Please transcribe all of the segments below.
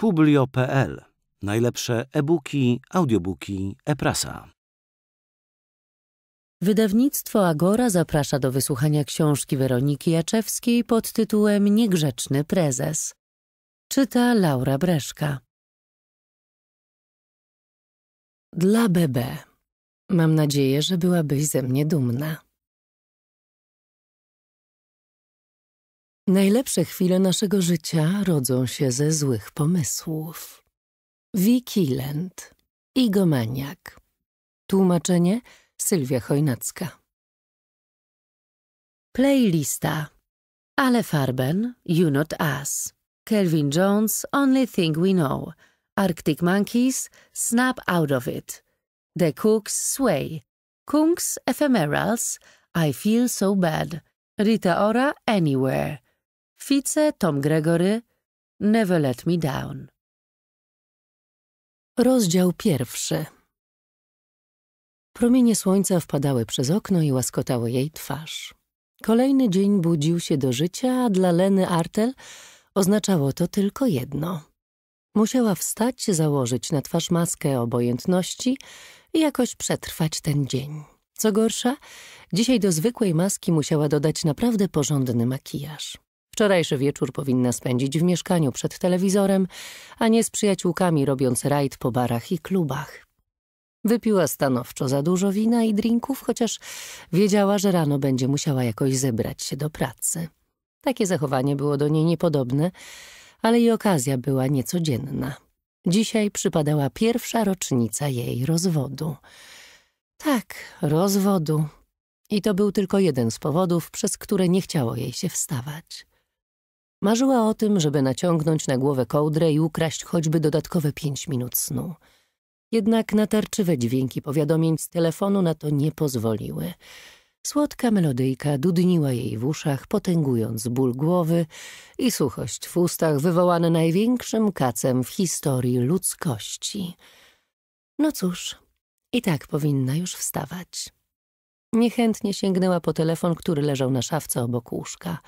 Publio.pl. Najlepsze e-booki, audiobooki, e-prasa. Wydawnictwo Agora zaprasza do wysłuchania książki Weroniki Jaczewskiej pod tytułem Niegrzeczny prezes. Czyta Laura Breszka. Dla BB. Mam nadzieję, że byłabyś ze mnie dumna. Najlepsze chwile naszego życia rodzą się ze złych pomysłów. Wikilent, Igomaniak. Tłumaczenie Sylwia Chojnacka. Playlista Ale Farben, You Not Us Kelvin Jones, Only Thing We Know Arctic Monkeys, Snap Out of It The Cooks, Sway Kungs, Ephemerals I Feel So Bad Rita Ora, Anywhere Fice, Tom Gregory, Never Let Me Down. Rozdział pierwszy Promienie słońca wpadały przez okno i łaskotały jej twarz. Kolejny dzień budził się do życia, a dla Leny Artel oznaczało to tylko jedno. Musiała wstać, założyć na twarz maskę obojętności i jakoś przetrwać ten dzień. Co gorsza, dzisiaj do zwykłej maski musiała dodać naprawdę porządny makijaż. Wczorajszy wieczór powinna spędzić w mieszkaniu przed telewizorem, a nie z przyjaciółkami robiąc rajd po barach i klubach. Wypiła stanowczo za dużo wina i drinków, chociaż wiedziała, że rano będzie musiała jakoś zebrać się do pracy. Takie zachowanie było do niej niepodobne, ale i okazja była niecodzienna. Dzisiaj przypadała pierwsza rocznica jej rozwodu. Tak, rozwodu. I to był tylko jeden z powodów, przez które nie chciało jej się wstawać. Marzyła o tym, żeby naciągnąć na głowę kołdrę i ukraść choćby dodatkowe pięć minut snu. Jednak natarczywe dźwięki powiadomień z telefonu na to nie pozwoliły. Słodka melodyjka dudniła jej w uszach, potęgując ból głowy i suchość w ustach wywołane największym kacem w historii ludzkości. No cóż, i tak powinna już wstawać. Niechętnie sięgnęła po telefon, który leżał na szafce obok łóżka.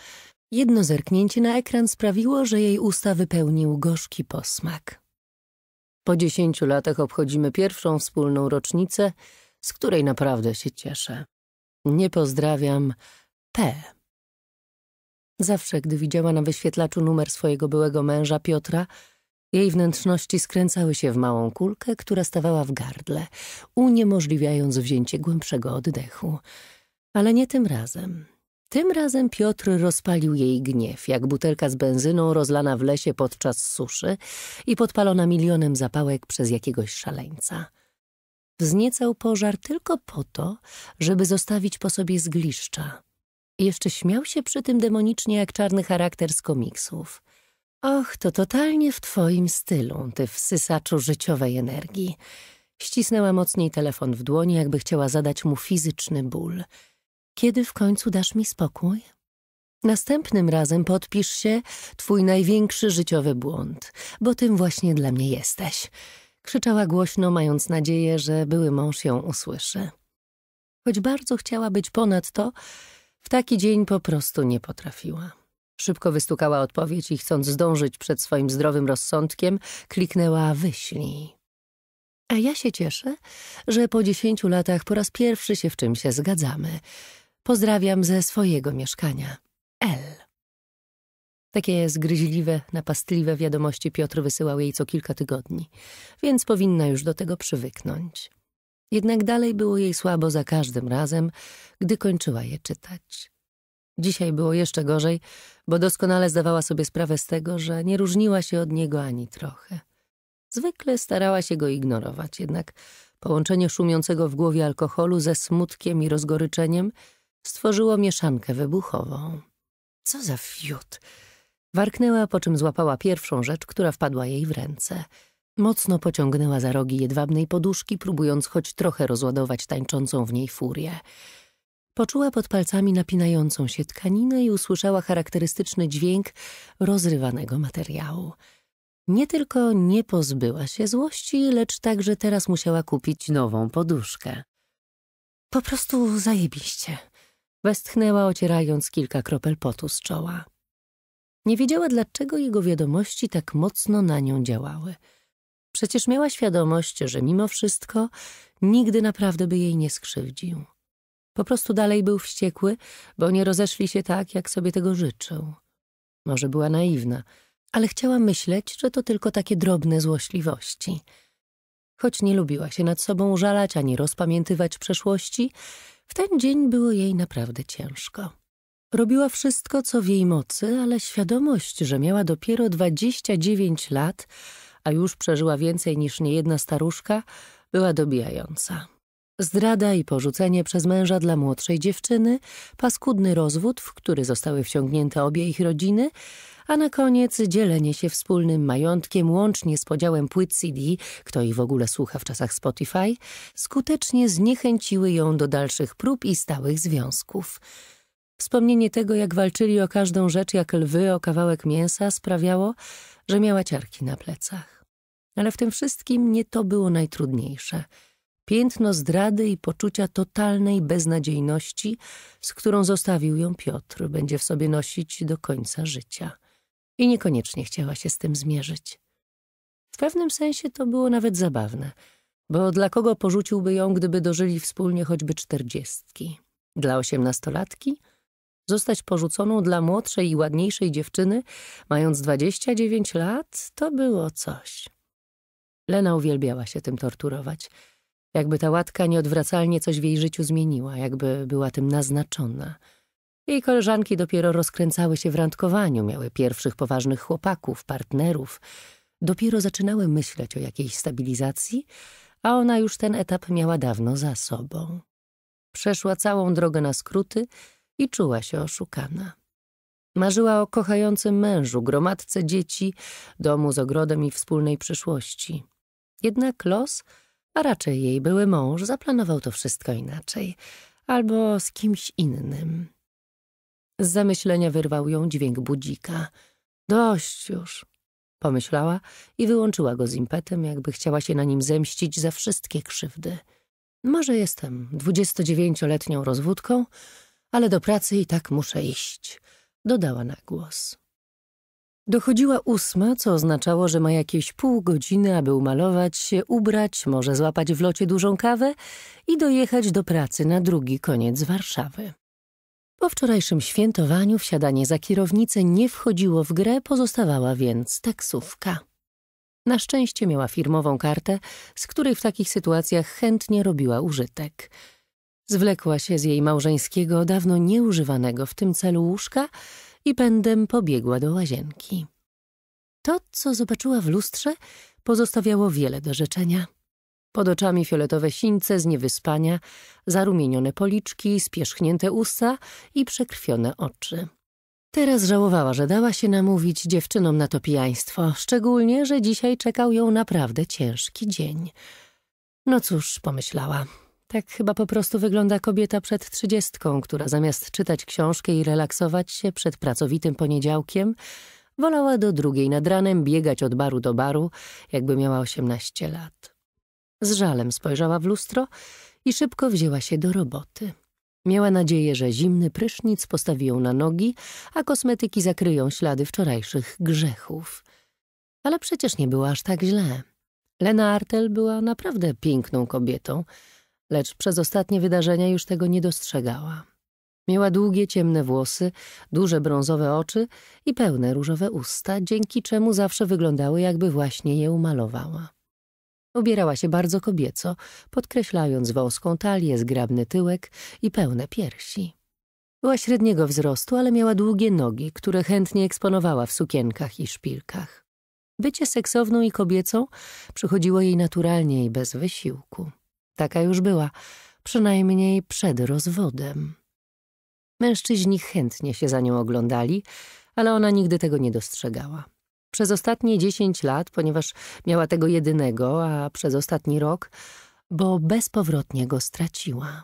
Jedno zerknięcie na ekran sprawiło, że jej usta wypełnił gorzki posmak. Po dziesięciu latach obchodzimy pierwszą wspólną rocznicę, z której naprawdę się cieszę. Nie pozdrawiam P. Zawsze, gdy widziała na wyświetlaczu numer swojego byłego męża Piotra, jej wnętrzności skręcały się w małą kulkę, która stawała w gardle, uniemożliwiając wzięcie głębszego oddechu. Ale nie tym razem. Tym razem Piotr rozpalił jej gniew, jak butelka z benzyną rozlana w lesie podczas suszy i podpalona milionem zapałek przez jakiegoś szaleńca. Wzniecał pożar tylko po to, żeby zostawić po sobie zgliszcza. Jeszcze śmiał się przy tym demonicznie jak czarny charakter z komiksów. Och, to totalnie w twoim stylu, ty wsysaczu życiowej energii. Ścisnęła mocniej telefon w dłoni, jakby chciała zadać mu fizyczny ból – kiedy w końcu dasz mi spokój? Następnym razem podpisz się Twój największy życiowy błąd, bo tym właśnie dla mnie jesteś. Krzyczała głośno, mając nadzieję, że były mąż ją usłyszy. Choć bardzo chciała być ponad to, w taki dzień po prostu nie potrafiła. Szybko wystukała odpowiedź i chcąc zdążyć przed swoim zdrowym rozsądkiem, kliknęła wyślij. A ja się cieszę, że po dziesięciu latach po raz pierwszy się w czymś się zgadzamy – Pozdrawiam ze swojego mieszkania. L. Takie zgryźliwe, napastliwe wiadomości Piotr wysyłał jej co kilka tygodni, więc powinna już do tego przywyknąć. Jednak dalej było jej słabo za każdym razem, gdy kończyła je czytać. Dzisiaj było jeszcze gorzej, bo doskonale zdawała sobie sprawę z tego, że nie różniła się od niego ani trochę. Zwykle starała się go ignorować, jednak połączenie szumiącego w głowie alkoholu ze smutkiem i rozgoryczeniem – stworzyło mieszankę wybuchową. Co za fiut! Warknęła, po czym złapała pierwszą rzecz, która wpadła jej w ręce. Mocno pociągnęła za rogi jedwabnej poduszki, próbując choć trochę rozładować tańczącą w niej furię. Poczuła pod palcami napinającą się tkaninę i usłyszała charakterystyczny dźwięk rozrywanego materiału. Nie tylko nie pozbyła się złości, lecz także teraz musiała kupić nową poduszkę. Po prostu zajebiście, Westchnęła, ocierając kilka kropel potu z czoła. Nie wiedziała, dlaczego jego wiadomości tak mocno na nią działały. Przecież miała świadomość, że mimo wszystko nigdy naprawdę by jej nie skrzywdził. Po prostu dalej był wściekły, bo nie rozeszli się tak, jak sobie tego życzył. Może była naiwna, ale chciała myśleć, że to tylko takie drobne złośliwości. Choć nie lubiła się nad sobą żalać ani rozpamiętywać przeszłości, w ten dzień było jej naprawdę ciężko. Robiła wszystko, co w jej mocy, ale świadomość, że miała dopiero 29 lat, a już przeżyła więcej niż niejedna staruszka, była dobijająca. Zdrada i porzucenie przez męża dla młodszej dziewczyny, paskudny rozwód, w który zostały wciągnięte obie ich rodziny, a na koniec dzielenie się wspólnym majątkiem łącznie z podziałem płyt CD, kto ich w ogóle słucha w czasach Spotify, skutecznie zniechęciły ją do dalszych prób i stałych związków. Wspomnienie tego, jak walczyli o każdą rzecz jak lwy o kawałek mięsa, sprawiało, że miała ciarki na plecach. Ale w tym wszystkim nie to było najtrudniejsze – piętno zdrady i poczucia totalnej beznadziejności, z którą zostawił ją Piotr, będzie w sobie nosić do końca życia. I niekoniecznie chciała się z tym zmierzyć. W pewnym sensie to było nawet zabawne, bo dla kogo porzuciłby ją, gdyby dożyli wspólnie choćby czterdziestki? Dla osiemnastolatki? Zostać porzuconą dla młodszej i ładniejszej dziewczyny, mając dwadzieścia dziewięć lat, to było coś. Lena uwielbiała się tym torturować – jakby ta łatka nieodwracalnie coś w jej życiu zmieniła, jakby była tym naznaczona. Jej koleżanki dopiero rozkręcały się w randkowaniu, miały pierwszych poważnych chłopaków, partnerów. Dopiero zaczynały myśleć o jakiejś stabilizacji, a ona już ten etap miała dawno za sobą. Przeszła całą drogę na skróty i czuła się oszukana. Marzyła o kochającym mężu, gromadce dzieci, domu z ogrodem i wspólnej przyszłości. Jednak los – a raczej jej były mąż zaplanował to wszystko inaczej, albo z kimś innym. Z zamyślenia wyrwał ją dźwięk budzika. Dość już, pomyślała i wyłączyła go z impetem, jakby chciała się na nim zemścić za wszystkie krzywdy. Może jestem dwudziestodziewięcioletnią rozwódką, ale do pracy i tak muszę iść, dodała na głos. Dochodziła ósma, co oznaczało, że ma jakieś pół godziny, aby umalować się, ubrać, może złapać w locie dużą kawę i dojechać do pracy na drugi koniec Warszawy. Po wczorajszym świętowaniu wsiadanie za kierownicę nie wchodziło w grę, pozostawała więc taksówka. Na szczęście miała firmową kartę, z której w takich sytuacjach chętnie robiła użytek. Zwlekła się z jej małżeńskiego, dawno nieużywanego w tym celu łóżka, i pędem pobiegła do łazienki. To, co zobaczyła w lustrze, pozostawiało wiele do życzenia. Pod oczami fioletowe sińce z niewyspania, zarumienione policzki, spierzchnięte usta i przekrwione oczy. Teraz żałowała, że dała się namówić dziewczynom na to pijaństwo, szczególnie, że dzisiaj czekał ją naprawdę ciężki dzień. No cóż, pomyślała, tak chyba po prostu wygląda kobieta przed trzydziestką, która zamiast czytać książkę i relaksować się przed pracowitym poniedziałkiem, wolała do drugiej nad ranem biegać od baru do baru, jakby miała osiemnaście lat. Z żalem spojrzała w lustro i szybko wzięła się do roboty. Miała nadzieję, że zimny prysznic postawi ją na nogi, a kosmetyki zakryją ślady wczorajszych grzechów. Ale przecież nie było aż tak źle. Lena Artel była naprawdę piękną kobietą, lecz przez ostatnie wydarzenia już tego nie dostrzegała. Miała długie, ciemne włosy, duże brązowe oczy i pełne różowe usta, dzięki czemu zawsze wyglądały, jakby właśnie je umalowała. Ubierała się bardzo kobieco, podkreślając wąską talię, zgrabny tyłek i pełne piersi. Była średniego wzrostu, ale miała długie nogi, które chętnie eksponowała w sukienkach i szpilkach. Bycie seksowną i kobiecą przychodziło jej naturalnie i bez wysiłku. Taka już była, przynajmniej przed rozwodem. Mężczyźni chętnie się za nią oglądali, ale ona nigdy tego nie dostrzegała. Przez ostatnie dziesięć lat, ponieważ miała tego jedynego, a przez ostatni rok, bo bezpowrotnie go straciła.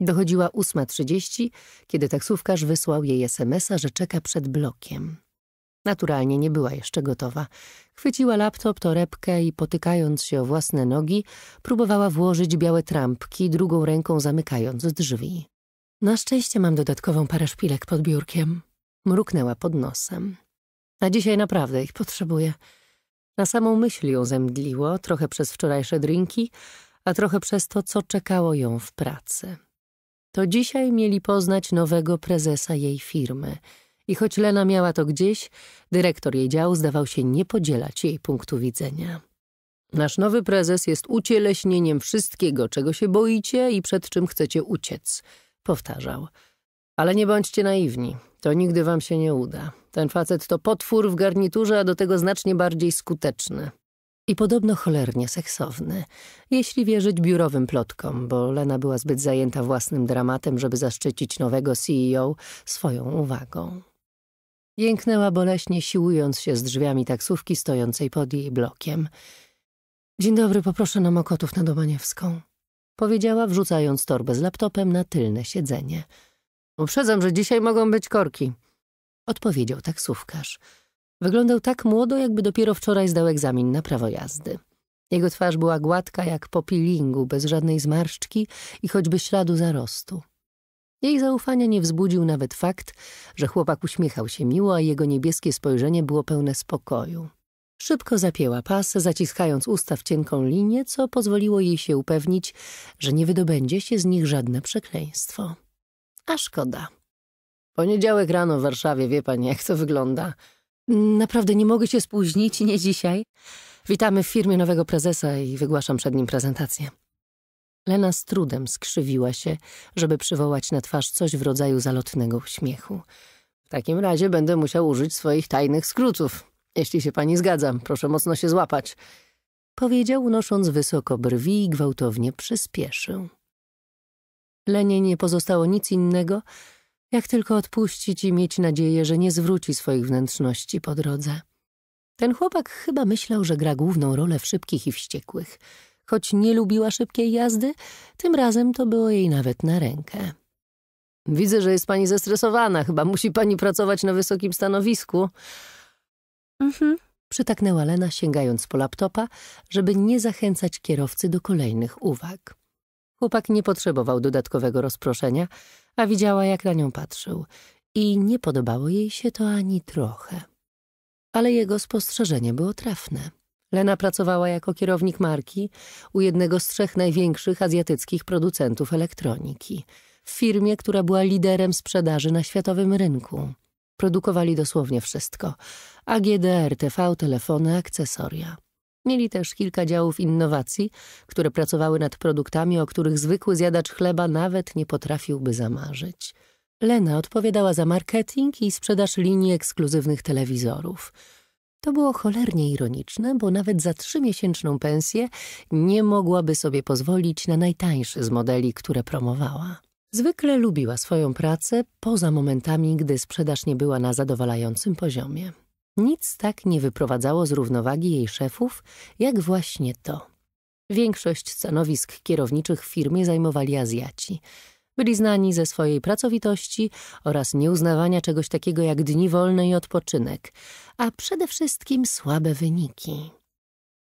Dochodziła 8.30, kiedy taksówkarz wysłał jej smsa, że czeka przed blokiem. Naturalnie nie była jeszcze gotowa. Chwyciła laptop, torebkę i potykając się o własne nogi, próbowała włożyć białe trampki, drugą ręką zamykając drzwi. Na szczęście mam dodatkową parę szpilek pod biurkiem. Mruknęła pod nosem. A dzisiaj naprawdę ich potrzebuję. Na samą myśl ją zemdliło, trochę przez wczorajsze drinki, a trochę przez to, co czekało ją w pracy. To dzisiaj mieli poznać nowego prezesa jej firmy – i choć Lena miała to gdzieś, dyrektor jej działu zdawał się nie podzielać jej punktu widzenia. Nasz nowy prezes jest ucieleśnieniem wszystkiego, czego się boicie i przed czym chcecie uciec, powtarzał. Ale nie bądźcie naiwni, to nigdy wam się nie uda. Ten facet to potwór w garniturze, a do tego znacznie bardziej skuteczny. I podobno cholernie seksowny, jeśli wierzyć biurowym plotkom, bo Lena była zbyt zajęta własnym dramatem, żeby zaszczycić nowego CEO swoją uwagą. Jęknęła boleśnie, siłując się z drzwiami taksówki stojącej pod jej blokiem. Dzień dobry, poproszę na Mokotów na Domaniewską. Powiedziała, wrzucając torbę z laptopem na tylne siedzenie. Uprzedzam, że dzisiaj mogą być korki. Odpowiedział taksówkarz. Wyglądał tak młodo, jakby dopiero wczoraj zdał egzamin na prawo jazdy. Jego twarz była gładka jak po peelingu, bez żadnej zmarszczki i choćby śladu zarostu. Jej zaufania nie wzbudził nawet fakt, że chłopak uśmiechał się miło, a jego niebieskie spojrzenie było pełne spokoju. Szybko zapięła pas, zaciskając usta w cienką linię, co pozwoliło jej się upewnić, że nie wydobędzie się z nich żadne przekleństwo. A szkoda. Poniedziałek rano w Warszawie, wie pani, jak to wygląda. Naprawdę nie mogę się spóźnić, nie dzisiaj. Witamy w firmie nowego prezesa i wygłaszam przed nim prezentację. Lena z trudem skrzywiła się, żeby przywołać na twarz coś w rodzaju zalotnego uśmiechu. W takim razie będę musiał użyć swoich tajnych skrótów. Jeśli się pani zgadza, proszę mocno się złapać. Powiedział, unosząc wysoko brwi i gwałtownie przyspieszył. Lenie nie pozostało nic innego, jak tylko odpuścić i mieć nadzieję, że nie zwróci swoich wnętrzności po drodze. Ten chłopak chyba myślał, że gra główną rolę w szybkich i wściekłych – Choć nie lubiła szybkiej jazdy, tym razem to było jej nawet na rękę. Widzę, że jest pani zestresowana. Chyba musi pani pracować na wysokim stanowisku. Mhm. Przytaknęła Lena, sięgając po laptopa, żeby nie zachęcać kierowcy do kolejnych uwag. Chłopak nie potrzebował dodatkowego rozproszenia, a widziała, jak na nią patrzył. I nie podobało jej się to ani trochę. Ale jego spostrzeżenie było trafne. Lena pracowała jako kierownik marki u jednego z trzech największych azjatyckich producentów elektroniki, w firmie, która była liderem sprzedaży na światowym rynku. Produkowali dosłownie wszystko: AGD, RTV, telefony, akcesoria. Mieli też kilka działów innowacji, które pracowały nad produktami, o których zwykły zjadacz chleba nawet nie potrafiłby zamarzyć. Lena odpowiadała za marketing i sprzedaż linii ekskluzywnych telewizorów – to było cholernie ironiczne, bo nawet za trzymiesięczną pensję nie mogłaby sobie pozwolić na najtańszy z modeli, które promowała. Zwykle lubiła swoją pracę, poza momentami, gdy sprzedaż nie była na zadowalającym poziomie. Nic tak nie wyprowadzało z równowagi jej szefów, jak właśnie to. Większość stanowisk kierowniczych w firmie zajmowali Azjaci – byli znani ze swojej pracowitości oraz nieuznawania czegoś takiego jak dni wolne i odpoczynek, a przede wszystkim słabe wyniki.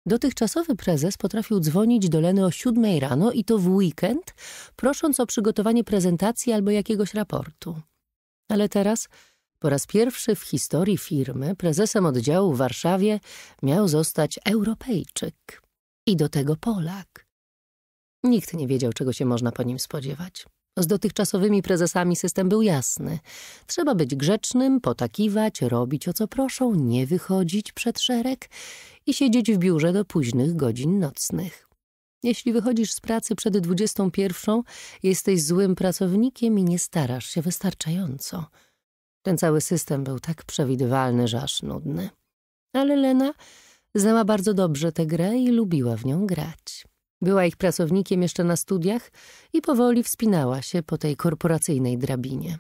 Dotychczasowy prezes potrafił dzwonić do Leny o siódmej rano i to w weekend, prosząc o przygotowanie prezentacji albo jakiegoś raportu. Ale teraz, po raz pierwszy w historii firmy, prezesem oddziału w Warszawie miał zostać Europejczyk. I do tego Polak. Nikt nie wiedział, czego się można po nim spodziewać. Z dotychczasowymi prezesami system był jasny. Trzeba być grzecznym, potakiwać, robić o co proszą, nie wychodzić przed szereg i siedzieć w biurze do późnych godzin nocnych. Jeśli wychodzisz z pracy przed 21, jesteś złym pracownikiem i nie starasz się wystarczająco. Ten cały system był tak przewidywalny, że aż nudny. Ale Lena znała bardzo dobrze tę grę i lubiła w nią grać. Była ich pracownikiem jeszcze na studiach i powoli wspinała się po tej korporacyjnej drabinie.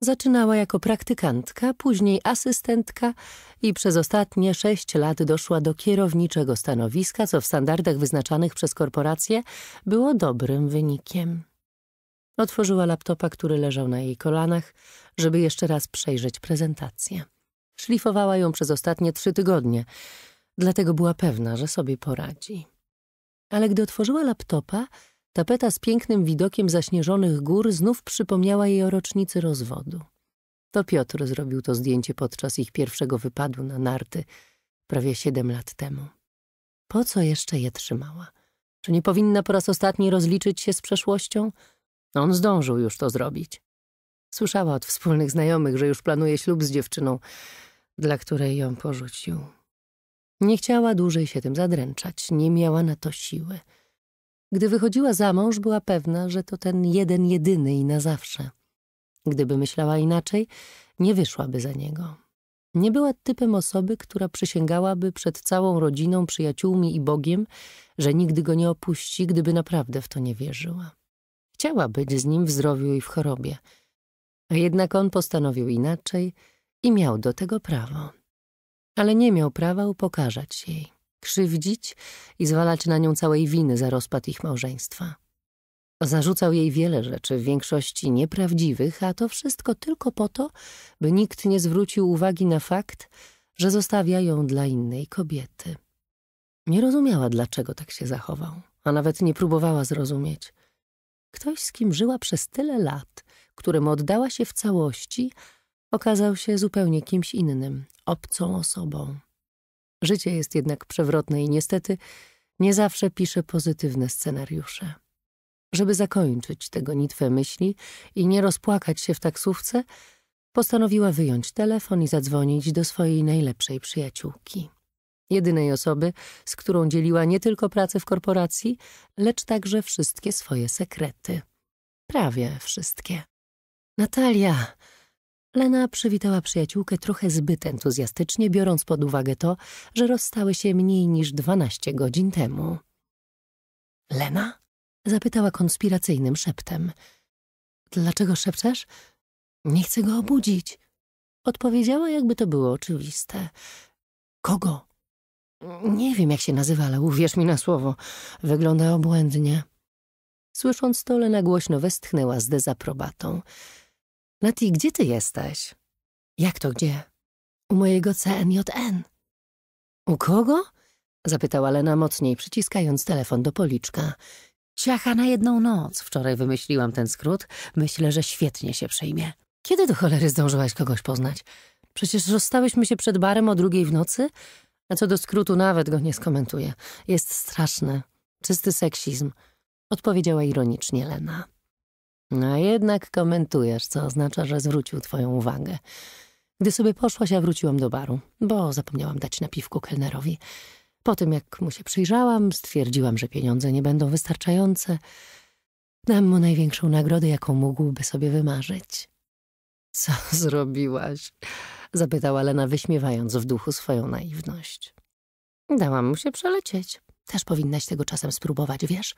Zaczynała jako praktykantka, później asystentka i przez ostatnie sześć lat doszła do kierowniczego stanowiska, co w standardach wyznaczanych przez korporacje było dobrym wynikiem. Otworzyła laptopa, który leżał na jej kolanach, żeby jeszcze raz przejrzeć prezentację. Szlifowała ją przez ostatnie trzy tygodnie, dlatego była pewna, że sobie poradzi. Ale gdy otworzyła laptopa, tapeta z pięknym widokiem zaśnieżonych gór znów przypomniała jej o rocznicy rozwodu. To Piotr zrobił to zdjęcie podczas ich pierwszego wypadu na narty prawie siedem lat temu. Po co jeszcze je trzymała? Czy nie powinna po raz ostatni rozliczyć się z przeszłością? On zdążył już to zrobić. Słyszała od wspólnych znajomych, że już planuje ślub z dziewczyną, dla której ją porzucił. Nie chciała dłużej się tym zadręczać, nie miała na to siły. Gdy wychodziła za mąż, była pewna, że to ten jeden jedyny i na zawsze. Gdyby myślała inaczej, nie wyszłaby za niego. Nie była typem osoby, która przysięgałaby przed całą rodziną, przyjaciółmi i Bogiem, że nigdy go nie opuści, gdyby naprawdę w to nie wierzyła. Chciała być z nim w zdrowiu i w chorobie. A jednak on postanowił inaczej i miał do tego prawo ale nie miał prawa upokarzać jej, krzywdzić i zwalać na nią całej winy za rozpad ich małżeństwa. Zarzucał jej wiele rzeczy, w większości nieprawdziwych, a to wszystko tylko po to, by nikt nie zwrócił uwagi na fakt, że zostawia ją dla innej kobiety. Nie rozumiała, dlaczego tak się zachował, a nawet nie próbowała zrozumieć. Ktoś, z kim żyła przez tyle lat, któremu oddała się w całości – okazał się zupełnie kimś innym, obcą osobą. Życie jest jednak przewrotne i niestety nie zawsze pisze pozytywne scenariusze. Żeby zakończyć tę gonitwę myśli i nie rozpłakać się w taksówce, postanowiła wyjąć telefon i zadzwonić do swojej najlepszej przyjaciółki. Jedynej osoby, z którą dzieliła nie tylko pracę w korporacji, lecz także wszystkie swoje sekrety. Prawie wszystkie. Natalia, Lena przywitała przyjaciółkę trochę zbyt entuzjastycznie, biorąc pod uwagę to, że rozstały się mniej niż dwanaście godzin temu. Lena? zapytała konspiracyjnym szeptem. Dlaczego szepczesz? Nie chcę go obudzić. Odpowiedziała, jakby to było oczywiste. Kogo? Nie wiem, jak się nazywa, ale uwierz mi na słowo. Wygląda obłędnie. Słysząc to, Lena głośno westchnęła z dezaprobatą. Lati, gdzie ty jesteś? Jak to gdzie? U mojego CNJN. U kogo? Zapytała Lena mocniej, przyciskając telefon do policzka. Ciacha na jedną noc. Wczoraj wymyśliłam ten skrót. Myślę, że świetnie się przyjmie. Kiedy do cholery zdążyłaś kogoś poznać? Przecież zostałyśmy się przed barem o drugiej w nocy? A co do skrótu nawet go nie skomentuję. Jest straszny. Czysty seksizm. Odpowiedziała ironicznie Lena. A no, jednak komentujesz, co oznacza, że zwrócił twoją uwagę. Gdy sobie poszłaś, ja wróciłam do baru, bo zapomniałam dać na kelnerowi. Po tym, jak mu się przyjrzałam, stwierdziłam, że pieniądze nie będą wystarczające. Dam mu największą nagrodę, jaką mógłby sobie wymarzyć. Co zrobiłaś? Zapytała Lena, wyśmiewając w duchu swoją naiwność. Dałam mu się przelecieć. Też powinnaś tego czasem spróbować, wiesz?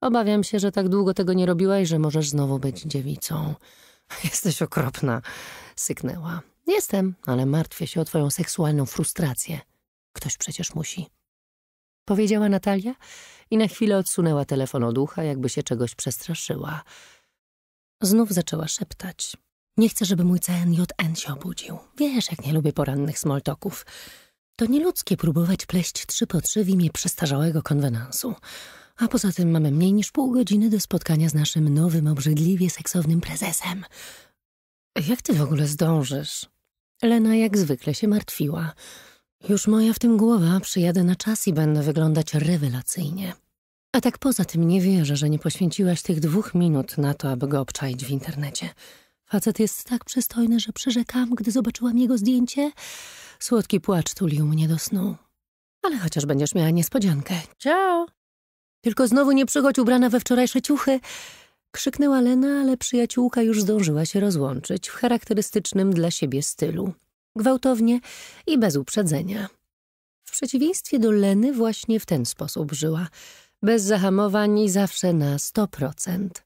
Obawiam się, że tak długo tego nie robiłaś, że możesz znowu być dziewicą. Jesteś okropna, syknęła. Jestem, ale martwię się o twoją seksualną frustrację. Ktoś przecież musi. Powiedziała Natalia i na chwilę odsunęła telefon od ucha, jakby się czegoś przestraszyła. Znów zaczęła szeptać. Nie chcę, żeby mój CNJN się obudził. Wiesz, jak nie lubię porannych smoltoków. To nieludzkie próbować pleść trzy po trzy w imię przestarzałego konwenansu. A poza tym mamy mniej niż pół godziny do spotkania z naszym nowym, obrzydliwie seksownym prezesem. Jak ty w ogóle zdążysz? Lena jak zwykle się martwiła. Już moja w tym głowa, przyjadę na czas i będę wyglądać rewelacyjnie. A tak poza tym nie wierzę, że nie poświęciłaś tych dwóch minut na to, aby go obczaić w internecie. Facet jest tak przystojny, że przyrzekam, gdy zobaczyłam jego zdjęcie. Słodki płacz tulił mnie do snu. Ale chociaż będziesz miała niespodziankę. Ciao! Tylko znowu nie przychodź ubrana we wczorajsze ciuchy. Krzyknęła Lena, ale przyjaciółka już zdążyła się rozłączyć w charakterystycznym dla siebie stylu. Gwałtownie i bez uprzedzenia. W przeciwieństwie do Leny właśnie w ten sposób żyła. Bez zahamowań i zawsze na sto procent.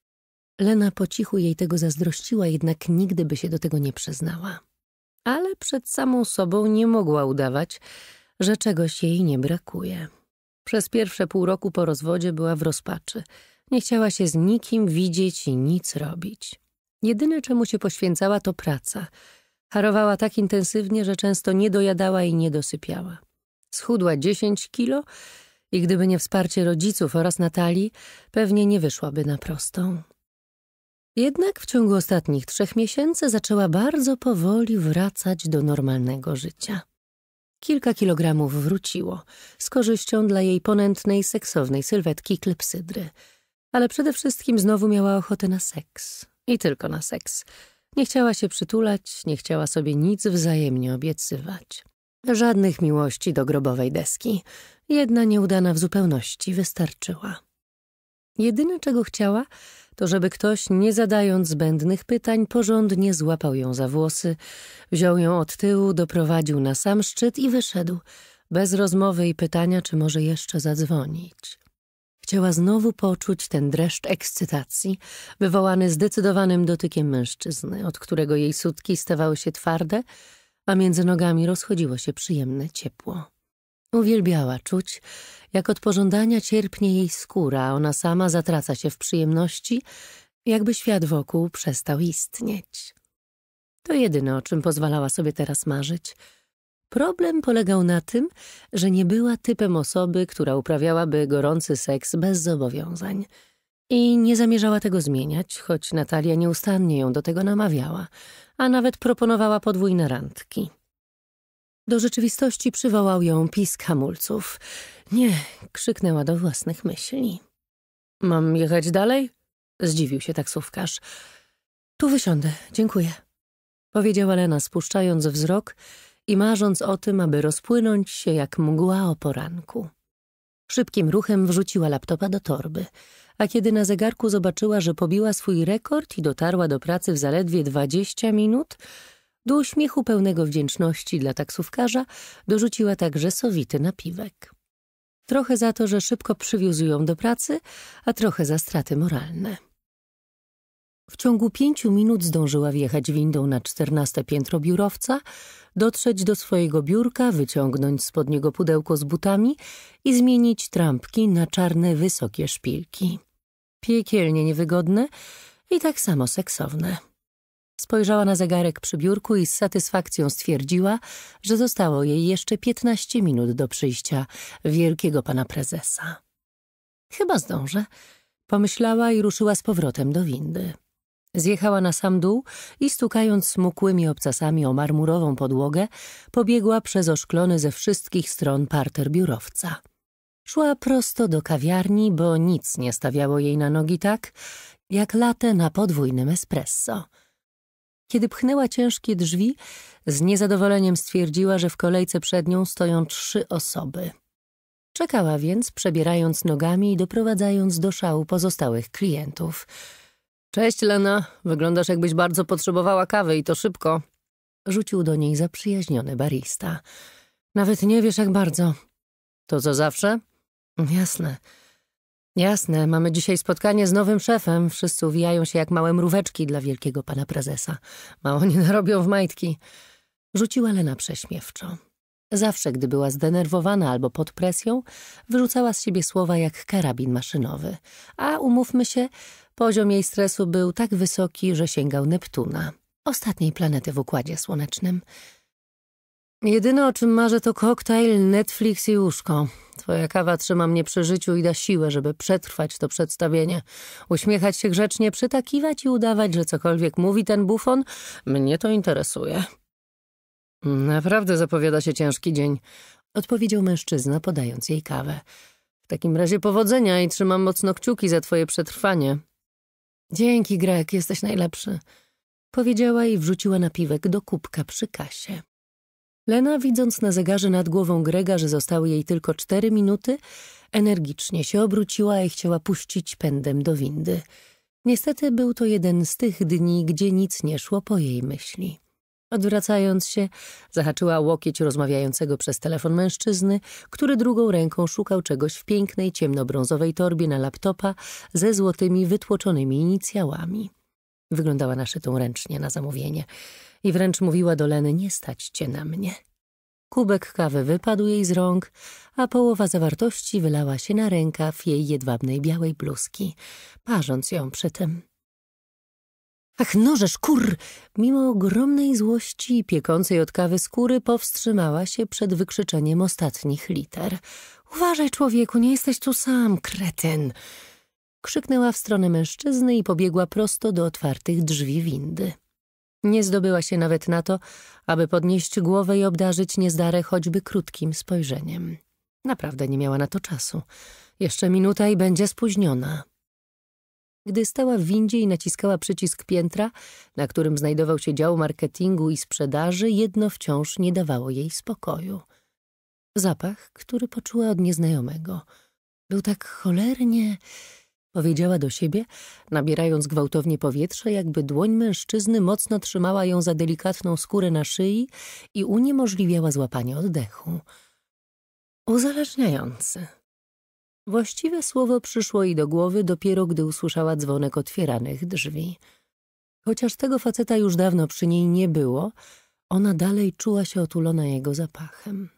Lena po cichu jej tego zazdrościła, jednak nigdy by się do tego nie przyznała. Ale przed samą sobą nie mogła udawać, że czegoś jej nie brakuje. Przez pierwsze pół roku po rozwodzie była w rozpaczy. Nie chciała się z nikim widzieć i nic robić. Jedyne, czemu się poświęcała, to praca. Harowała tak intensywnie, że często nie dojadała i nie dosypiała. Schudła dziesięć kilo i gdyby nie wsparcie rodziców oraz Natalii, pewnie nie wyszłaby na prostą. Jednak w ciągu ostatnich trzech miesięcy zaczęła bardzo powoli wracać do normalnego życia. Kilka kilogramów wróciło, z korzyścią dla jej ponętnej, seksownej sylwetki klepsydry. Ale przede wszystkim znowu miała ochotę na seks. I tylko na seks. Nie chciała się przytulać, nie chciała sobie nic wzajemnie obiecywać. Żadnych miłości do grobowej deski. Jedna nieudana w zupełności wystarczyła. Jedyne, czego chciała, to żeby ktoś, nie zadając zbędnych pytań, porządnie złapał ją za włosy, wziął ją od tyłu, doprowadził na sam szczyt i wyszedł, bez rozmowy i pytania, czy może jeszcze zadzwonić. Chciała znowu poczuć ten dreszcz ekscytacji, wywołany zdecydowanym dotykiem mężczyzny, od którego jej sutki stawały się twarde, a między nogami rozchodziło się przyjemne ciepło. Uwielbiała czuć, jak od pożądania cierpnie jej skóra, a ona sama zatraca się w przyjemności, jakby świat wokół przestał istnieć. To jedyne, o czym pozwalała sobie teraz marzyć. Problem polegał na tym, że nie była typem osoby, która uprawiałaby gorący seks bez zobowiązań. I nie zamierzała tego zmieniać, choć Natalia nieustannie ją do tego namawiała, a nawet proponowała podwójne randki. Do rzeczywistości przywołał ją pisk hamulców. Nie, krzyknęła do własnych myśli. Mam jechać dalej? Zdziwił się taksówkarz. Tu wysiądę, dziękuję. Powiedziała Lena, spuszczając wzrok i marząc o tym, aby rozpłynąć się jak mgła o poranku. Szybkim ruchem wrzuciła laptopa do torby, a kiedy na zegarku zobaczyła, że pobiła swój rekord i dotarła do pracy w zaledwie dwadzieścia minut, do uśmiechu pełnego wdzięczności dla taksówkarza dorzuciła także sowity napiwek. Trochę za to, że szybko przywiózł ją do pracy, a trochę za straty moralne. W ciągu pięciu minut zdążyła wjechać windą na czternaste piętro biurowca, dotrzeć do swojego biurka, wyciągnąć spod niego pudełko z butami i zmienić trampki na czarne, wysokie szpilki. Piekielnie niewygodne i tak samo seksowne. Spojrzała na zegarek przy biurku i z satysfakcją stwierdziła, że zostało jej jeszcze piętnaście minut do przyjścia wielkiego pana prezesa. Chyba zdążę, pomyślała i ruszyła z powrotem do windy. Zjechała na sam dół i stukając smukłymi obcasami o marmurową podłogę, pobiegła przez oszklony ze wszystkich stron parter biurowca. Szła prosto do kawiarni, bo nic nie stawiało jej na nogi tak, jak latę na podwójnym espresso – kiedy pchnęła ciężkie drzwi, z niezadowoleniem stwierdziła, że w kolejce przed nią stoją trzy osoby. Czekała więc, przebierając nogami i doprowadzając do szału pozostałych klientów. Cześć, Lena. Wyglądasz, jakbyś bardzo potrzebowała kawy i to szybko. Rzucił do niej zaprzyjaźniony barista. Nawet nie wiesz, jak bardzo. To co zawsze? Jasne. Jasne, mamy dzisiaj spotkanie z nowym szefem. Wszyscy uwijają się jak małe mróweczki dla wielkiego pana prezesa. Mało nie narobią w majtki. Rzuciła Lena prześmiewczo. Zawsze, gdy była zdenerwowana albo pod presją, wyrzucała z siebie słowa jak karabin maszynowy. A umówmy się, poziom jej stresu był tak wysoki, że sięgał Neptuna, ostatniej planety w Układzie Słonecznym. Jedyne o czym marzę to koktajl, Netflix i łóżko. Twoja kawa trzyma mnie przy życiu i da siłę, żeby przetrwać to przedstawienie. Uśmiechać się grzecznie, przytakiwać i udawać, że cokolwiek mówi ten bufon, mnie to interesuje. Naprawdę zapowiada się ciężki dzień, odpowiedział mężczyzna, podając jej kawę. W takim razie powodzenia i trzymam mocno kciuki za twoje przetrwanie. Dzięki, Greg, jesteś najlepszy, powiedziała i wrzuciła napiwek do kubka przy kasie. Lena, widząc na zegarze nad głową Grega, że zostały jej tylko cztery minuty, energicznie się obróciła i chciała puścić pędem do windy. Niestety był to jeden z tych dni, gdzie nic nie szło po jej myśli. Odwracając się, zahaczyła łokieć rozmawiającego przez telefon mężczyzny, który drugą ręką szukał czegoś w pięknej, ciemnobrązowej torbie na laptopa ze złotymi, wytłoczonymi inicjałami. Wyglądała na szytą ręcznie na zamówienie i wręcz mówiła do Leny, nie stać cię na mnie. Kubek kawy wypadł jej z rąk, a połowa zawartości wylała się na rękaw jej jedwabnej białej bluzki, parząc ją przy tym. Ach, nożesz, kur! Mimo ogromnej złości i piekącej od kawy skóry powstrzymała się przed wykrzyczeniem ostatnich liter. Uważaj, człowieku, nie jesteś tu sam, kretyn! krzyknęła w stronę mężczyzny i pobiegła prosto do otwartych drzwi windy. Nie zdobyła się nawet na to, aby podnieść głowę i obdarzyć niezdarę choćby krótkim spojrzeniem. Naprawdę nie miała na to czasu. Jeszcze minuta i będzie spóźniona. Gdy stała w windzie i naciskała przycisk piętra, na którym znajdował się dział marketingu i sprzedaży, jedno wciąż nie dawało jej spokoju. Zapach, który poczuła od nieznajomego, był tak cholernie Powiedziała do siebie, nabierając gwałtownie powietrze, jakby dłoń mężczyzny mocno trzymała ją za delikatną skórę na szyi i uniemożliwiała złapanie oddechu. Uzależniający. Właściwe słowo przyszło jej do głowy dopiero, gdy usłyszała dzwonek otwieranych drzwi. Chociaż tego faceta już dawno przy niej nie było, ona dalej czuła się otulona jego zapachem.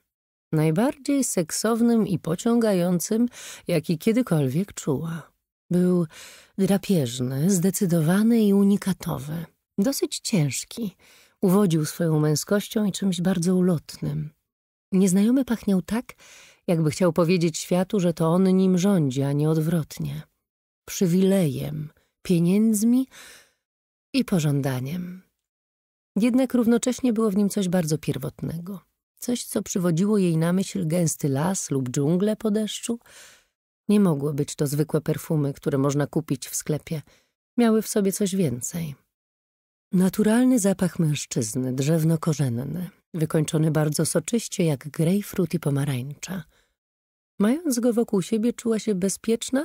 Najbardziej seksownym i pociągającym, jaki kiedykolwiek czuła. Był drapieżny, zdecydowany i unikatowy. Dosyć ciężki. Uwodził swoją męskością i czymś bardzo ulotnym. Nieznajomy pachniał tak, jakby chciał powiedzieć światu, że to on nim rządzi, a nie odwrotnie. Przywilejem, pieniędzmi i pożądaniem. Jednak równocześnie było w nim coś bardzo pierwotnego. Coś, co przywodziło jej na myśl gęsty las lub dżunglę po deszczu – nie mogły być to zwykłe perfumy, które można kupić w sklepie. Miały w sobie coś więcej. Naturalny zapach mężczyzny, drzewno-korzenny, wykończony bardzo soczyście jak grejpfrut i pomarańcza. Mając go wokół siebie czuła się bezpieczna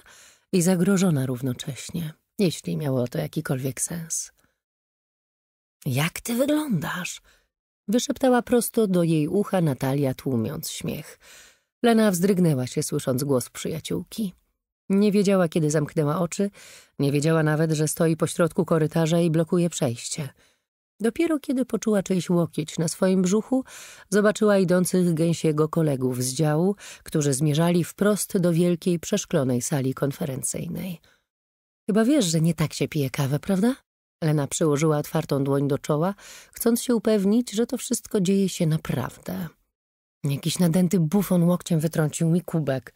i zagrożona równocześnie, jeśli miało to jakikolwiek sens. Jak ty wyglądasz? Wyszeptała prosto do jej ucha Natalia, tłumiąc śmiech. Lena wzdrygnęła się, słysząc głos przyjaciółki. Nie wiedziała, kiedy zamknęła oczy, nie wiedziała nawet, że stoi pośrodku korytarza i blokuje przejście. Dopiero kiedy poczuła czyjś łokieć na swoim brzuchu, zobaczyła idących gęsiego kolegów z działu, którzy zmierzali wprost do wielkiej, przeszklonej sali konferencyjnej. Chyba wiesz, że nie tak się pije kawę, prawda? Lena przyłożyła otwartą dłoń do czoła, chcąc się upewnić, że to wszystko dzieje się naprawdę. Jakiś nadęty bufon łokciem wytrącił mi kubek.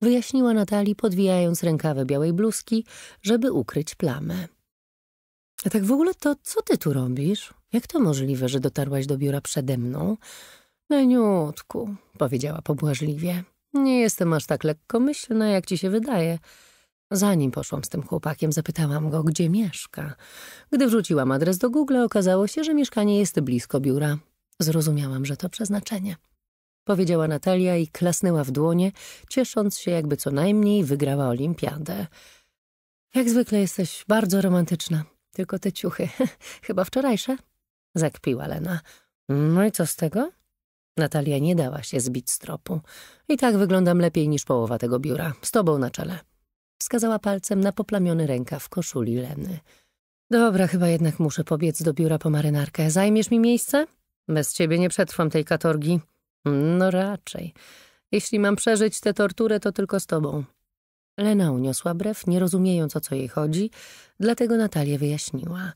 Wyjaśniła Natalii, podwijając rękawy białej bluzki, żeby ukryć plamę. A tak w ogóle to co ty tu robisz? Jak to możliwe, że dotarłaś do biura przede mną? Leniutku, powiedziała pobłażliwie. Nie jestem aż tak lekkomyślna, jak ci się wydaje. Zanim poszłam z tym chłopakiem, zapytałam go, gdzie mieszka. Gdy wrzuciłam adres do Google, okazało się, że mieszkanie jest blisko biura. Zrozumiałam, że to przeznaczenie powiedziała Natalia i klasnęła w dłonie, ciesząc się, jakby co najmniej wygrała olimpiadę. Jak zwykle jesteś bardzo romantyczna. Tylko te ciuchy, chyba wczorajsze, zakpiła Lena. No i co z tego? Natalia nie dała się zbić z tropu. I tak wyglądam lepiej niż połowa tego biura, z tobą na czele. Wskazała palcem na poplamiony rękaw koszuli Leny. Dobra, chyba jednak muszę pobiec do biura po marynarkę. Zajmiesz mi miejsce? Bez ciebie nie przetrwam tej katorgi. No raczej. Jeśli mam przeżyć tę torturę, to tylko z tobą. Lena uniosła brew, nie rozumiejąc o co jej chodzi, dlatego Natalia wyjaśniła.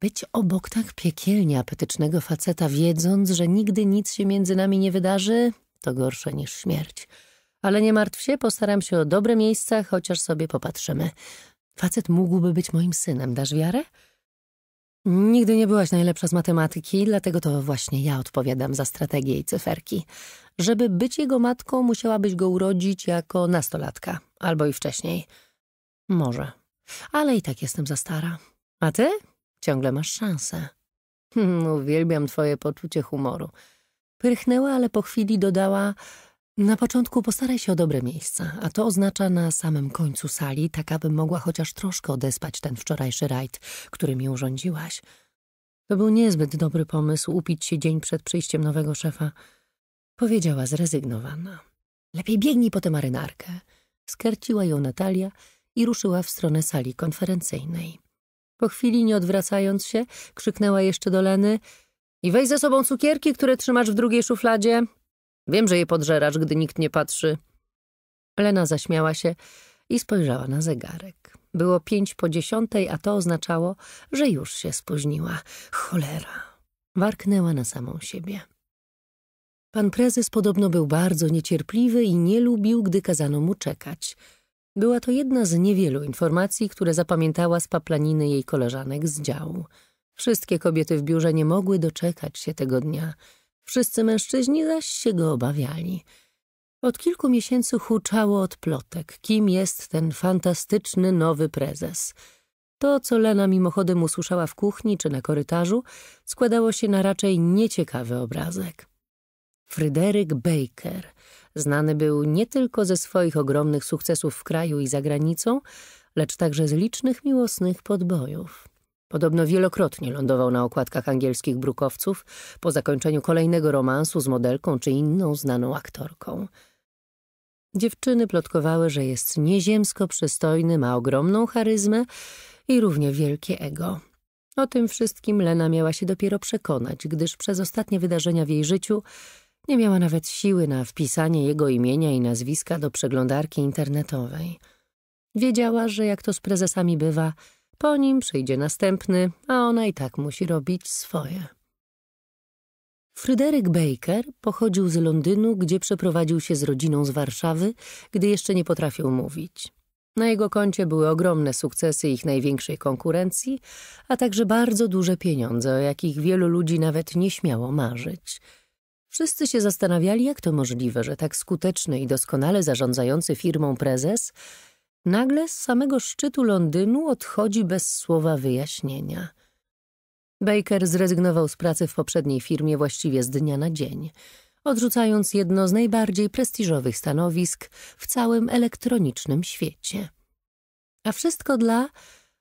Być obok tak piekielnie apetycznego faceta, wiedząc, że nigdy nic się między nami nie wydarzy, to gorsze niż śmierć. Ale nie martw się, postaram się o dobre miejsca, chociaż sobie popatrzymy. Facet mógłby być moim synem, dasz wiarę? Nigdy nie byłaś najlepsza z matematyki, dlatego to właśnie ja odpowiadam za strategię i cyferki. Żeby być jego matką, musiałabyś go urodzić jako nastolatka, albo i wcześniej. Może. Ale i tak jestem za stara. A ty? Ciągle masz szansę. Uwielbiam twoje poczucie humoru. Prychnęła, ale po chwili dodała... Na początku postaraj się o dobre miejsca, a to oznacza na samym końcu sali, tak abym mogła chociaż troszkę odespać ten wczorajszy rajd, który mi urządziłaś. To był niezbyt dobry pomysł upić się dzień przed przyjściem nowego szefa. Powiedziała zrezygnowana. Lepiej biegnij po tę marynarkę. Skerciła ją Natalia i ruszyła w stronę sali konferencyjnej. Po chwili, nie odwracając się, krzyknęła jeszcze do Leny i weź ze sobą cukierki, które trzymasz w drugiej szufladzie. Wiem, że je podżerasz, gdy nikt nie patrzy. Lena zaśmiała się i spojrzała na zegarek. Było pięć po dziesiątej, a to oznaczało, że już się spóźniła. Cholera! Warknęła na samą siebie. Pan prezes podobno był bardzo niecierpliwy i nie lubił, gdy kazano mu czekać. Była to jedna z niewielu informacji, które zapamiętała z paplaniny jej koleżanek z działu. Wszystkie kobiety w biurze nie mogły doczekać się tego dnia – Wszyscy mężczyźni zaś się go obawiali. Od kilku miesięcy huczało od plotek, kim jest ten fantastyczny nowy prezes. To, co Lena mimochodem usłyszała w kuchni czy na korytarzu, składało się na raczej nieciekawy obrazek. Fryderyk Baker znany był nie tylko ze swoich ogromnych sukcesów w kraju i za granicą, lecz także z licznych miłosnych podbojów. Podobno wielokrotnie lądował na okładkach angielskich brukowców po zakończeniu kolejnego romansu z modelką czy inną znaną aktorką. Dziewczyny plotkowały, że jest nieziemsko przystojny, ma ogromną charyzmę i równie wielkie ego. O tym wszystkim Lena miała się dopiero przekonać, gdyż przez ostatnie wydarzenia w jej życiu nie miała nawet siły na wpisanie jego imienia i nazwiska do przeglądarki internetowej. Wiedziała, że jak to z prezesami bywa – po nim przyjdzie następny, a ona i tak musi robić swoje. Fryderyk Baker pochodził z Londynu, gdzie przeprowadził się z rodziną z Warszawy, gdy jeszcze nie potrafił mówić. Na jego koncie były ogromne sukcesy ich największej konkurencji, a także bardzo duże pieniądze, o jakich wielu ludzi nawet nie śmiało marzyć. Wszyscy się zastanawiali, jak to możliwe, że tak skuteczny i doskonale zarządzający firmą prezes Nagle z samego szczytu Londynu odchodzi bez słowa wyjaśnienia. Baker zrezygnował z pracy w poprzedniej firmie właściwie z dnia na dzień, odrzucając jedno z najbardziej prestiżowych stanowisk w całym elektronicznym świecie. A wszystko dla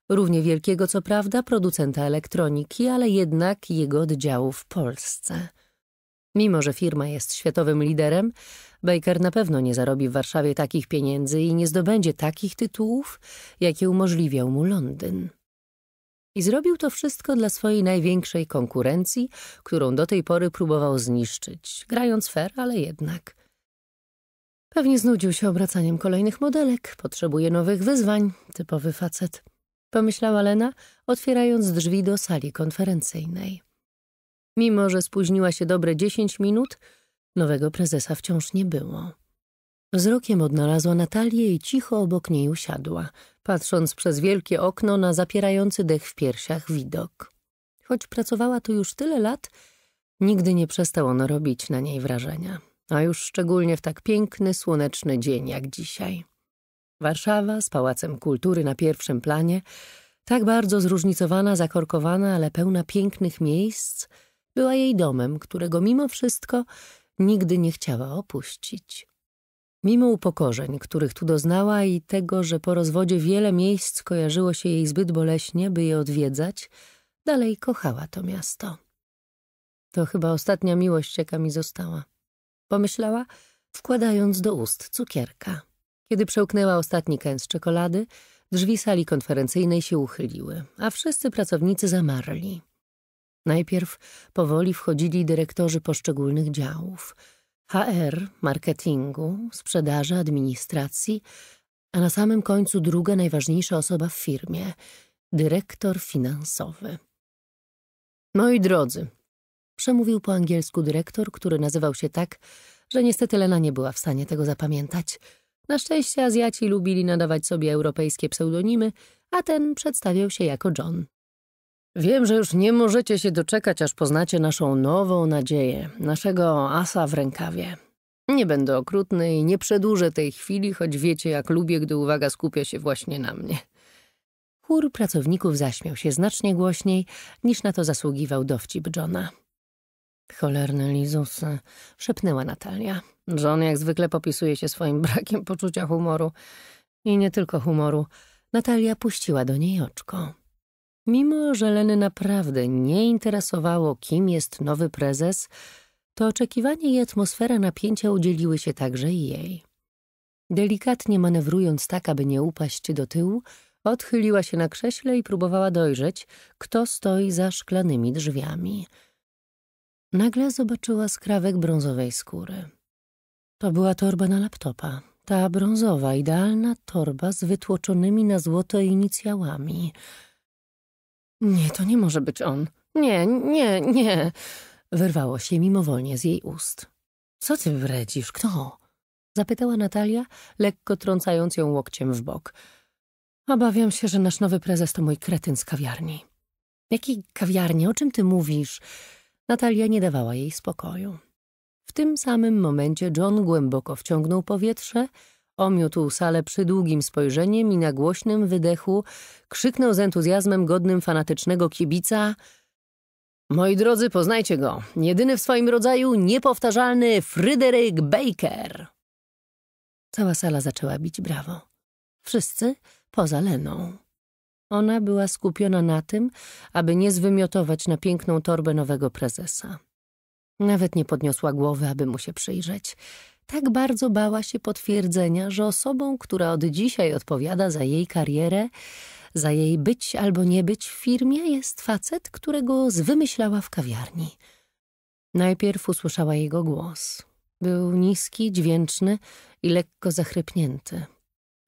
równie wielkiego co prawda producenta elektroniki, ale jednak jego oddziału w Polsce. Mimo, że firma jest światowym liderem, Baker na pewno nie zarobi w Warszawie takich pieniędzy i nie zdobędzie takich tytułów, jakie umożliwiał mu Londyn. I zrobił to wszystko dla swojej największej konkurencji, którą do tej pory próbował zniszczyć, grając fair, ale jednak. Pewnie znudził się obracaniem kolejnych modelek, potrzebuje nowych wyzwań, typowy facet. Pomyślała Lena, otwierając drzwi do sali konferencyjnej. Mimo, że spóźniła się dobre dziesięć minut, Nowego prezesa wciąż nie było. Wzrokiem odnalazła Natalię i cicho obok niej usiadła, patrząc przez wielkie okno na zapierający dech w piersiach widok. Choć pracowała tu już tyle lat, nigdy nie przestało ono robić na niej wrażenia, a już szczególnie w tak piękny, słoneczny dzień jak dzisiaj. Warszawa z Pałacem Kultury na pierwszym planie, tak bardzo zróżnicowana, zakorkowana, ale pełna pięknych miejsc, była jej domem, którego mimo wszystko nigdy nie chciała opuścić. Mimo upokorzeń, których tu doznała i tego, że po rozwodzie wiele miejsc kojarzyło się jej zbyt boleśnie, by je odwiedzać, dalej kochała to miasto. To chyba ostatnia miłość, jaka mi została. Pomyślała, wkładając do ust cukierka. Kiedy przełknęła ostatni kęs czekolady, drzwi sali konferencyjnej się uchyliły, a wszyscy pracownicy zamarli. Najpierw powoli wchodzili dyrektorzy poszczególnych działów HR, marketingu, sprzedaży, administracji, a na samym końcu druga najważniejsza osoba w firmie dyrektor finansowy. Moi drodzy, przemówił po angielsku dyrektor, który nazywał się tak, że niestety Lena nie była w stanie tego zapamiętać. Na szczęście Azjaci lubili nadawać sobie europejskie pseudonimy, a ten przedstawiał się jako John. Wiem, że już nie możecie się doczekać, aż poznacie naszą nową nadzieję, naszego asa w rękawie. Nie będę okrutny i nie przedłużę tej chwili, choć wiecie, jak lubię, gdy uwaga skupia się właśnie na mnie. Chór pracowników zaśmiał się znacznie głośniej, niż na to zasługiwał dowcip Johna. Cholerne Lizusy, szepnęła Natalia. John jak zwykle popisuje się swoim brakiem poczucia humoru. I nie tylko humoru. Natalia puściła do niej oczko. Mimo, że Leny naprawdę nie interesowało, kim jest nowy prezes, to oczekiwanie i atmosfera napięcia udzieliły się także jej. Delikatnie manewrując tak, aby nie upaść do tyłu, odchyliła się na krześle i próbowała dojrzeć, kto stoi za szklanymi drzwiami. Nagle zobaczyła skrawek brązowej skóry. To była torba na laptopa. Ta brązowa, idealna torba z wytłoczonymi na złoto inicjałami – nie, to nie może być on. Nie, nie, nie. Wyrwało się mimowolnie z jej ust. Co ty wredzisz? Kto? Zapytała Natalia, lekko trącając ją łokciem w bok. Obawiam się, że nasz nowy prezes to mój kretyn z kawiarni. Jakiej kawiarni? O czym ty mówisz? Natalia nie dawała jej spokoju. W tym samym momencie John głęboko wciągnął powietrze, Omiótł salę przydługim spojrzeniem i na głośnym wydechu krzyknął z entuzjazmem godnym fanatycznego kibica Moi drodzy, poznajcie go. Jedyny w swoim rodzaju, niepowtarzalny Fryderyk Baker. Cała sala zaczęła bić brawo. Wszyscy poza Leną. Ona była skupiona na tym, aby nie zwymiotować na piękną torbę nowego prezesa. Nawet nie podniosła głowy, aby mu się przyjrzeć tak bardzo bała się potwierdzenia, że osobą, która od dzisiaj odpowiada za jej karierę, za jej być albo nie być w firmie, jest facet, którego zwymyślała w kawiarni. Najpierw usłyszała jego głos. Był niski, dźwięczny i lekko zachrypnięty.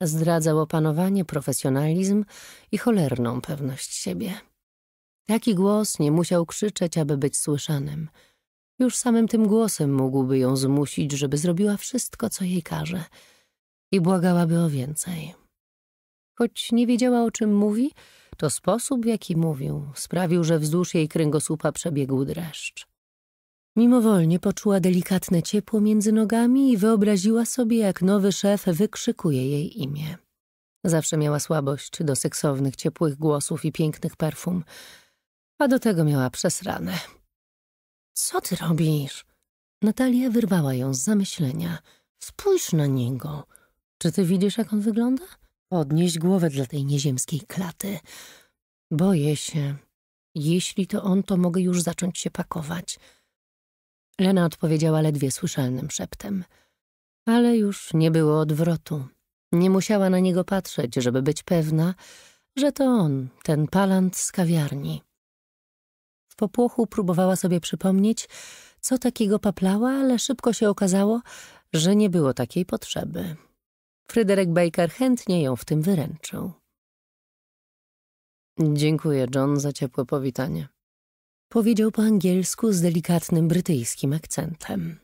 Zdradzał opanowanie, profesjonalizm i cholerną pewność siebie. Taki głos nie musiał krzyczeć, aby być słyszanym – już samym tym głosem mógłby ją zmusić, żeby zrobiła wszystko, co jej każe i błagałaby o więcej. Choć nie wiedziała, o czym mówi, to sposób, w jaki mówił, sprawił, że wzdłuż jej kręgosłupa przebiegł dreszcz. Mimowolnie poczuła delikatne ciepło między nogami i wyobraziła sobie, jak nowy szef wykrzykuje jej imię. Zawsze miała słabość do seksownych, ciepłych głosów i pięknych perfum, a do tego miała przesrane. Co ty robisz? Natalia wyrwała ją z zamyślenia. Spójrz na niego. Czy ty widzisz, jak on wygląda? Podnieś głowę dla tej nieziemskiej klaty. Boję się. Jeśli to on, to mogę już zacząć się pakować. Lena odpowiedziała ledwie słyszalnym szeptem. Ale już nie było odwrotu. Nie musiała na niego patrzeć, żeby być pewna, że to on, ten palant z kawiarni popłochu próbowała sobie przypomnieć, co takiego paplała, ale szybko się okazało, że nie było takiej potrzeby. Fryderyk Baker chętnie ją w tym wyręczył. Dziękuję, John, za ciepłe powitanie. Powiedział po angielsku z delikatnym brytyjskim akcentem.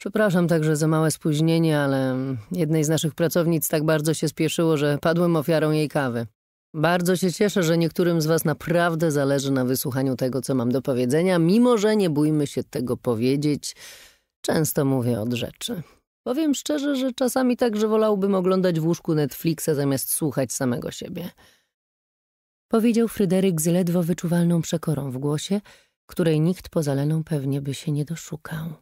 Przepraszam także za małe spóźnienie, ale jednej z naszych pracownic tak bardzo się spieszyło, że padłem ofiarą jej kawy. Bardzo się cieszę, że niektórym z Was naprawdę zależy na wysłuchaniu tego, co mam do powiedzenia, mimo że nie bójmy się tego powiedzieć. Często mówię od rzeczy. Powiem szczerze, że czasami także wolałbym oglądać w łóżku Netflixa zamiast słuchać samego siebie. Powiedział Fryderyk z ledwo wyczuwalną przekorą w głosie, której nikt poza Leną pewnie by się nie doszukał.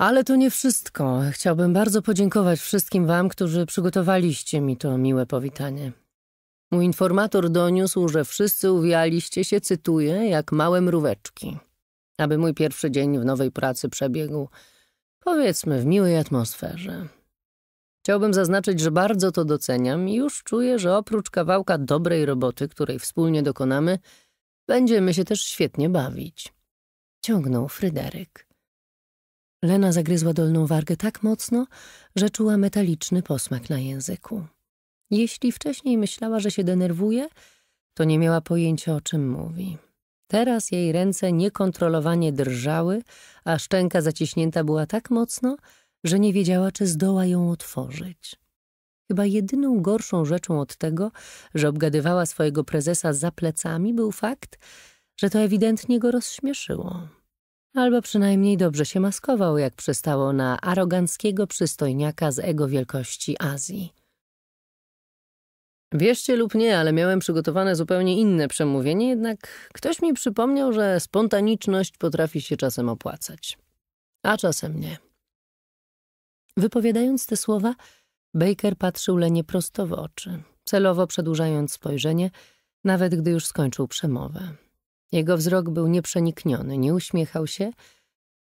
Ale to nie wszystko. Chciałbym bardzo podziękować wszystkim wam, którzy przygotowaliście mi to miłe powitanie. Mój informator doniósł, że wszyscy uwialiście się, cytuję, jak małe mróweczki. Aby mój pierwszy dzień w nowej pracy przebiegł, powiedzmy, w miłej atmosferze. Chciałbym zaznaczyć, że bardzo to doceniam i już czuję, że oprócz kawałka dobrej roboty, której wspólnie dokonamy, będziemy się też świetnie bawić. Ciągnął Fryderyk. Lena zagryzła dolną wargę tak mocno, że czuła metaliczny posmak na języku. Jeśli wcześniej myślała, że się denerwuje, to nie miała pojęcia, o czym mówi. Teraz jej ręce niekontrolowanie drżały, a szczęka zaciśnięta była tak mocno, że nie wiedziała, czy zdoła ją otworzyć. Chyba jedyną gorszą rzeczą od tego, że obgadywała swojego prezesa za plecami, był fakt, że to ewidentnie go rozśmieszyło. Albo przynajmniej dobrze się maskował, jak przystało na aroganckiego przystojniaka z ego wielkości Azji. Wierzcie lub nie, ale miałem przygotowane zupełnie inne przemówienie, jednak ktoś mi przypomniał, że spontaniczność potrafi się czasem opłacać, a czasem nie. Wypowiadając te słowa, Baker patrzył Lenie prosto w oczy, celowo przedłużając spojrzenie, nawet gdy już skończył przemowę. Jego wzrok był nieprzenikniony, nie uśmiechał się,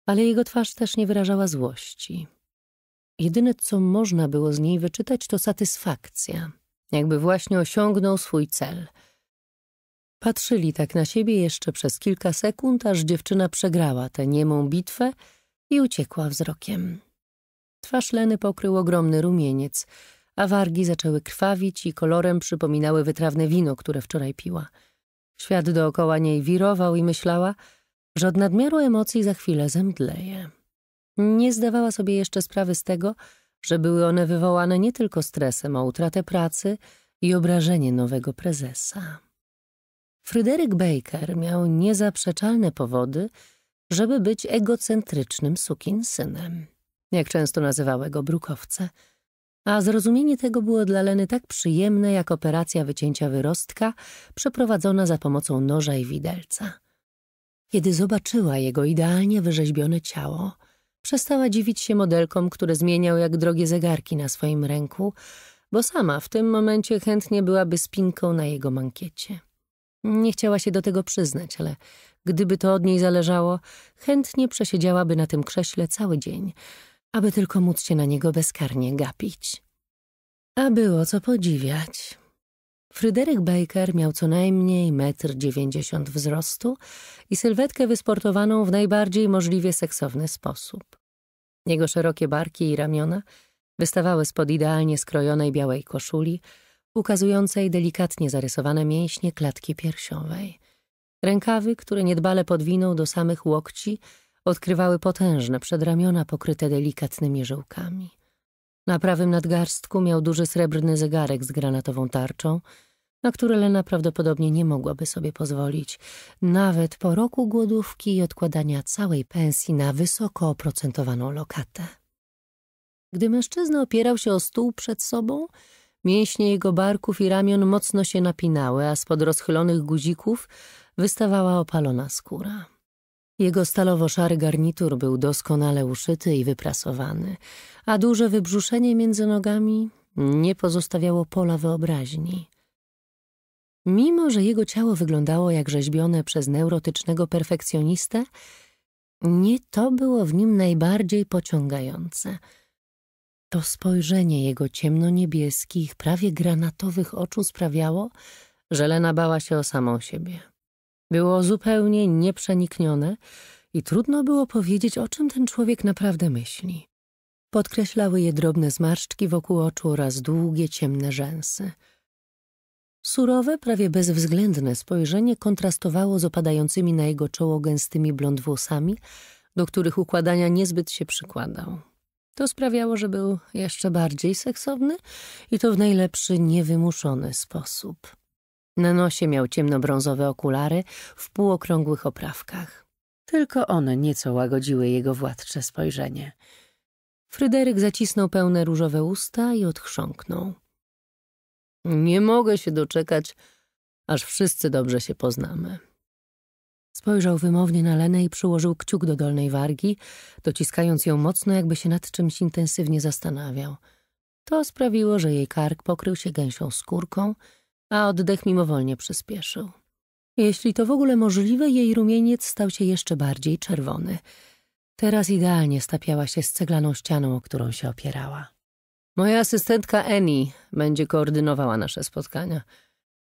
ale jego twarz też nie wyrażała złości. Jedyne, co można było z niej wyczytać, to satysfakcja – jakby właśnie osiągnął swój cel. Patrzyli tak na siebie jeszcze przez kilka sekund, aż dziewczyna przegrała tę niemą bitwę i uciekła wzrokiem. Twarz Leny pokrył ogromny rumieniec, a wargi zaczęły krwawić i kolorem przypominały wytrawne wino, które wczoraj piła. Świat dookoła niej wirował i myślała, że od nadmiaru emocji za chwilę zemdleje. Nie zdawała sobie jeszcze sprawy z tego, że były one wywołane nie tylko stresem, a utratę pracy i obrażenie nowego prezesa. Fryderyk Baker miał niezaprzeczalne powody, żeby być egocentrycznym sukinsynem, jak często nazywały go brukowce, a zrozumienie tego było dla Leny tak przyjemne jak operacja wycięcia wyrostka przeprowadzona za pomocą noża i widelca. Kiedy zobaczyła jego idealnie wyrzeźbione ciało, Przestała dziwić się modelkom, które zmieniał jak drogie zegarki na swoim ręku, bo sama w tym momencie chętnie byłaby spinką na jego mankiecie. Nie chciała się do tego przyznać, ale gdyby to od niej zależało, chętnie przesiedziałaby na tym krześle cały dzień, aby tylko móc się na niego bezkarnie gapić. A było co podziwiać. Fryderyk Baker miał co najmniej metr dziewięćdziesiąt wzrostu i sylwetkę wysportowaną w najbardziej możliwie seksowny sposób. Jego szerokie barki i ramiona wystawały spod idealnie skrojonej białej koszuli, ukazującej delikatnie zarysowane mięśnie klatki piersiowej. Rękawy, które niedbale podwinął do samych łokci, odkrywały potężne przedramiona pokryte delikatnymi żyłkami. Na prawym nadgarstku miał duży srebrny zegarek z granatową tarczą – na które Lena prawdopodobnie nie mogłaby sobie pozwolić, nawet po roku głodówki i odkładania całej pensji na wysoko oprocentowaną lokatę. Gdy mężczyzna opierał się o stół przed sobą, mięśnie jego barków i ramion mocno się napinały, a spod rozchylonych guzików wystawała opalona skóra. Jego stalowo-szary garnitur był doskonale uszyty i wyprasowany, a duże wybrzuszenie między nogami nie pozostawiało pola wyobraźni. Mimo, że jego ciało wyglądało jak rzeźbione przez neurotycznego perfekcjonistę, nie to było w nim najbardziej pociągające. To spojrzenie jego ciemnoniebieskich, prawie granatowych oczu sprawiało, że Lena bała się o samą siebie. Było zupełnie nieprzeniknione i trudno było powiedzieć, o czym ten człowiek naprawdę myśli. Podkreślały je drobne zmarszczki wokół oczu oraz długie, ciemne rzęsy – Surowe, prawie bezwzględne spojrzenie kontrastowało z opadającymi na jego czoło gęstymi blond włosami, do których układania niezbyt się przykładał. To sprawiało, że był jeszcze bardziej seksowny i to w najlepszy, niewymuszony sposób. Na nosie miał ciemnobrązowe okulary w półokrągłych oprawkach. Tylko one nieco łagodziły jego władcze spojrzenie. Fryderyk zacisnął pełne różowe usta i odchrząknął. Nie mogę się doczekać, aż wszyscy dobrze się poznamy. Spojrzał wymownie na Lenę i przyłożył kciuk do dolnej wargi, dociskając ją mocno, jakby się nad czymś intensywnie zastanawiał. To sprawiło, że jej kark pokrył się gęsią skórką, a oddech mimowolnie przyspieszył. Jeśli to w ogóle możliwe, jej rumieniec stał się jeszcze bardziej czerwony. Teraz idealnie stapiała się z ceglaną ścianą, o którą się opierała. Moja asystentka Annie będzie koordynowała nasze spotkania.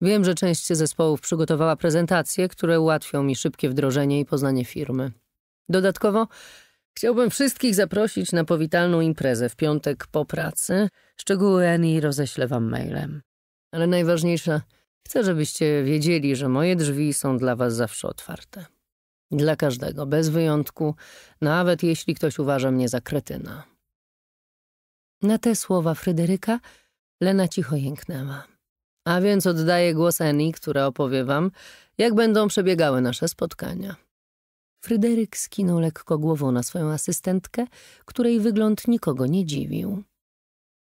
Wiem, że część zespołów przygotowała prezentacje, które ułatwią mi szybkie wdrożenie i poznanie firmy. Dodatkowo chciałbym wszystkich zaprosić na powitalną imprezę w piątek po pracy. Szczegóły Annie roześlę wam mailem. Ale najważniejsze, chcę, żebyście wiedzieli, że moje drzwi są dla was zawsze otwarte. Dla każdego, bez wyjątku, nawet jeśli ktoś uważa mnie za kretyna. Na te słowa Fryderyka Lena cicho jęknęła. A więc oddaję głos Eni, która opowie wam, jak będą przebiegały nasze spotkania. Fryderyk skinął lekko głową na swoją asystentkę, której wygląd nikogo nie dziwił.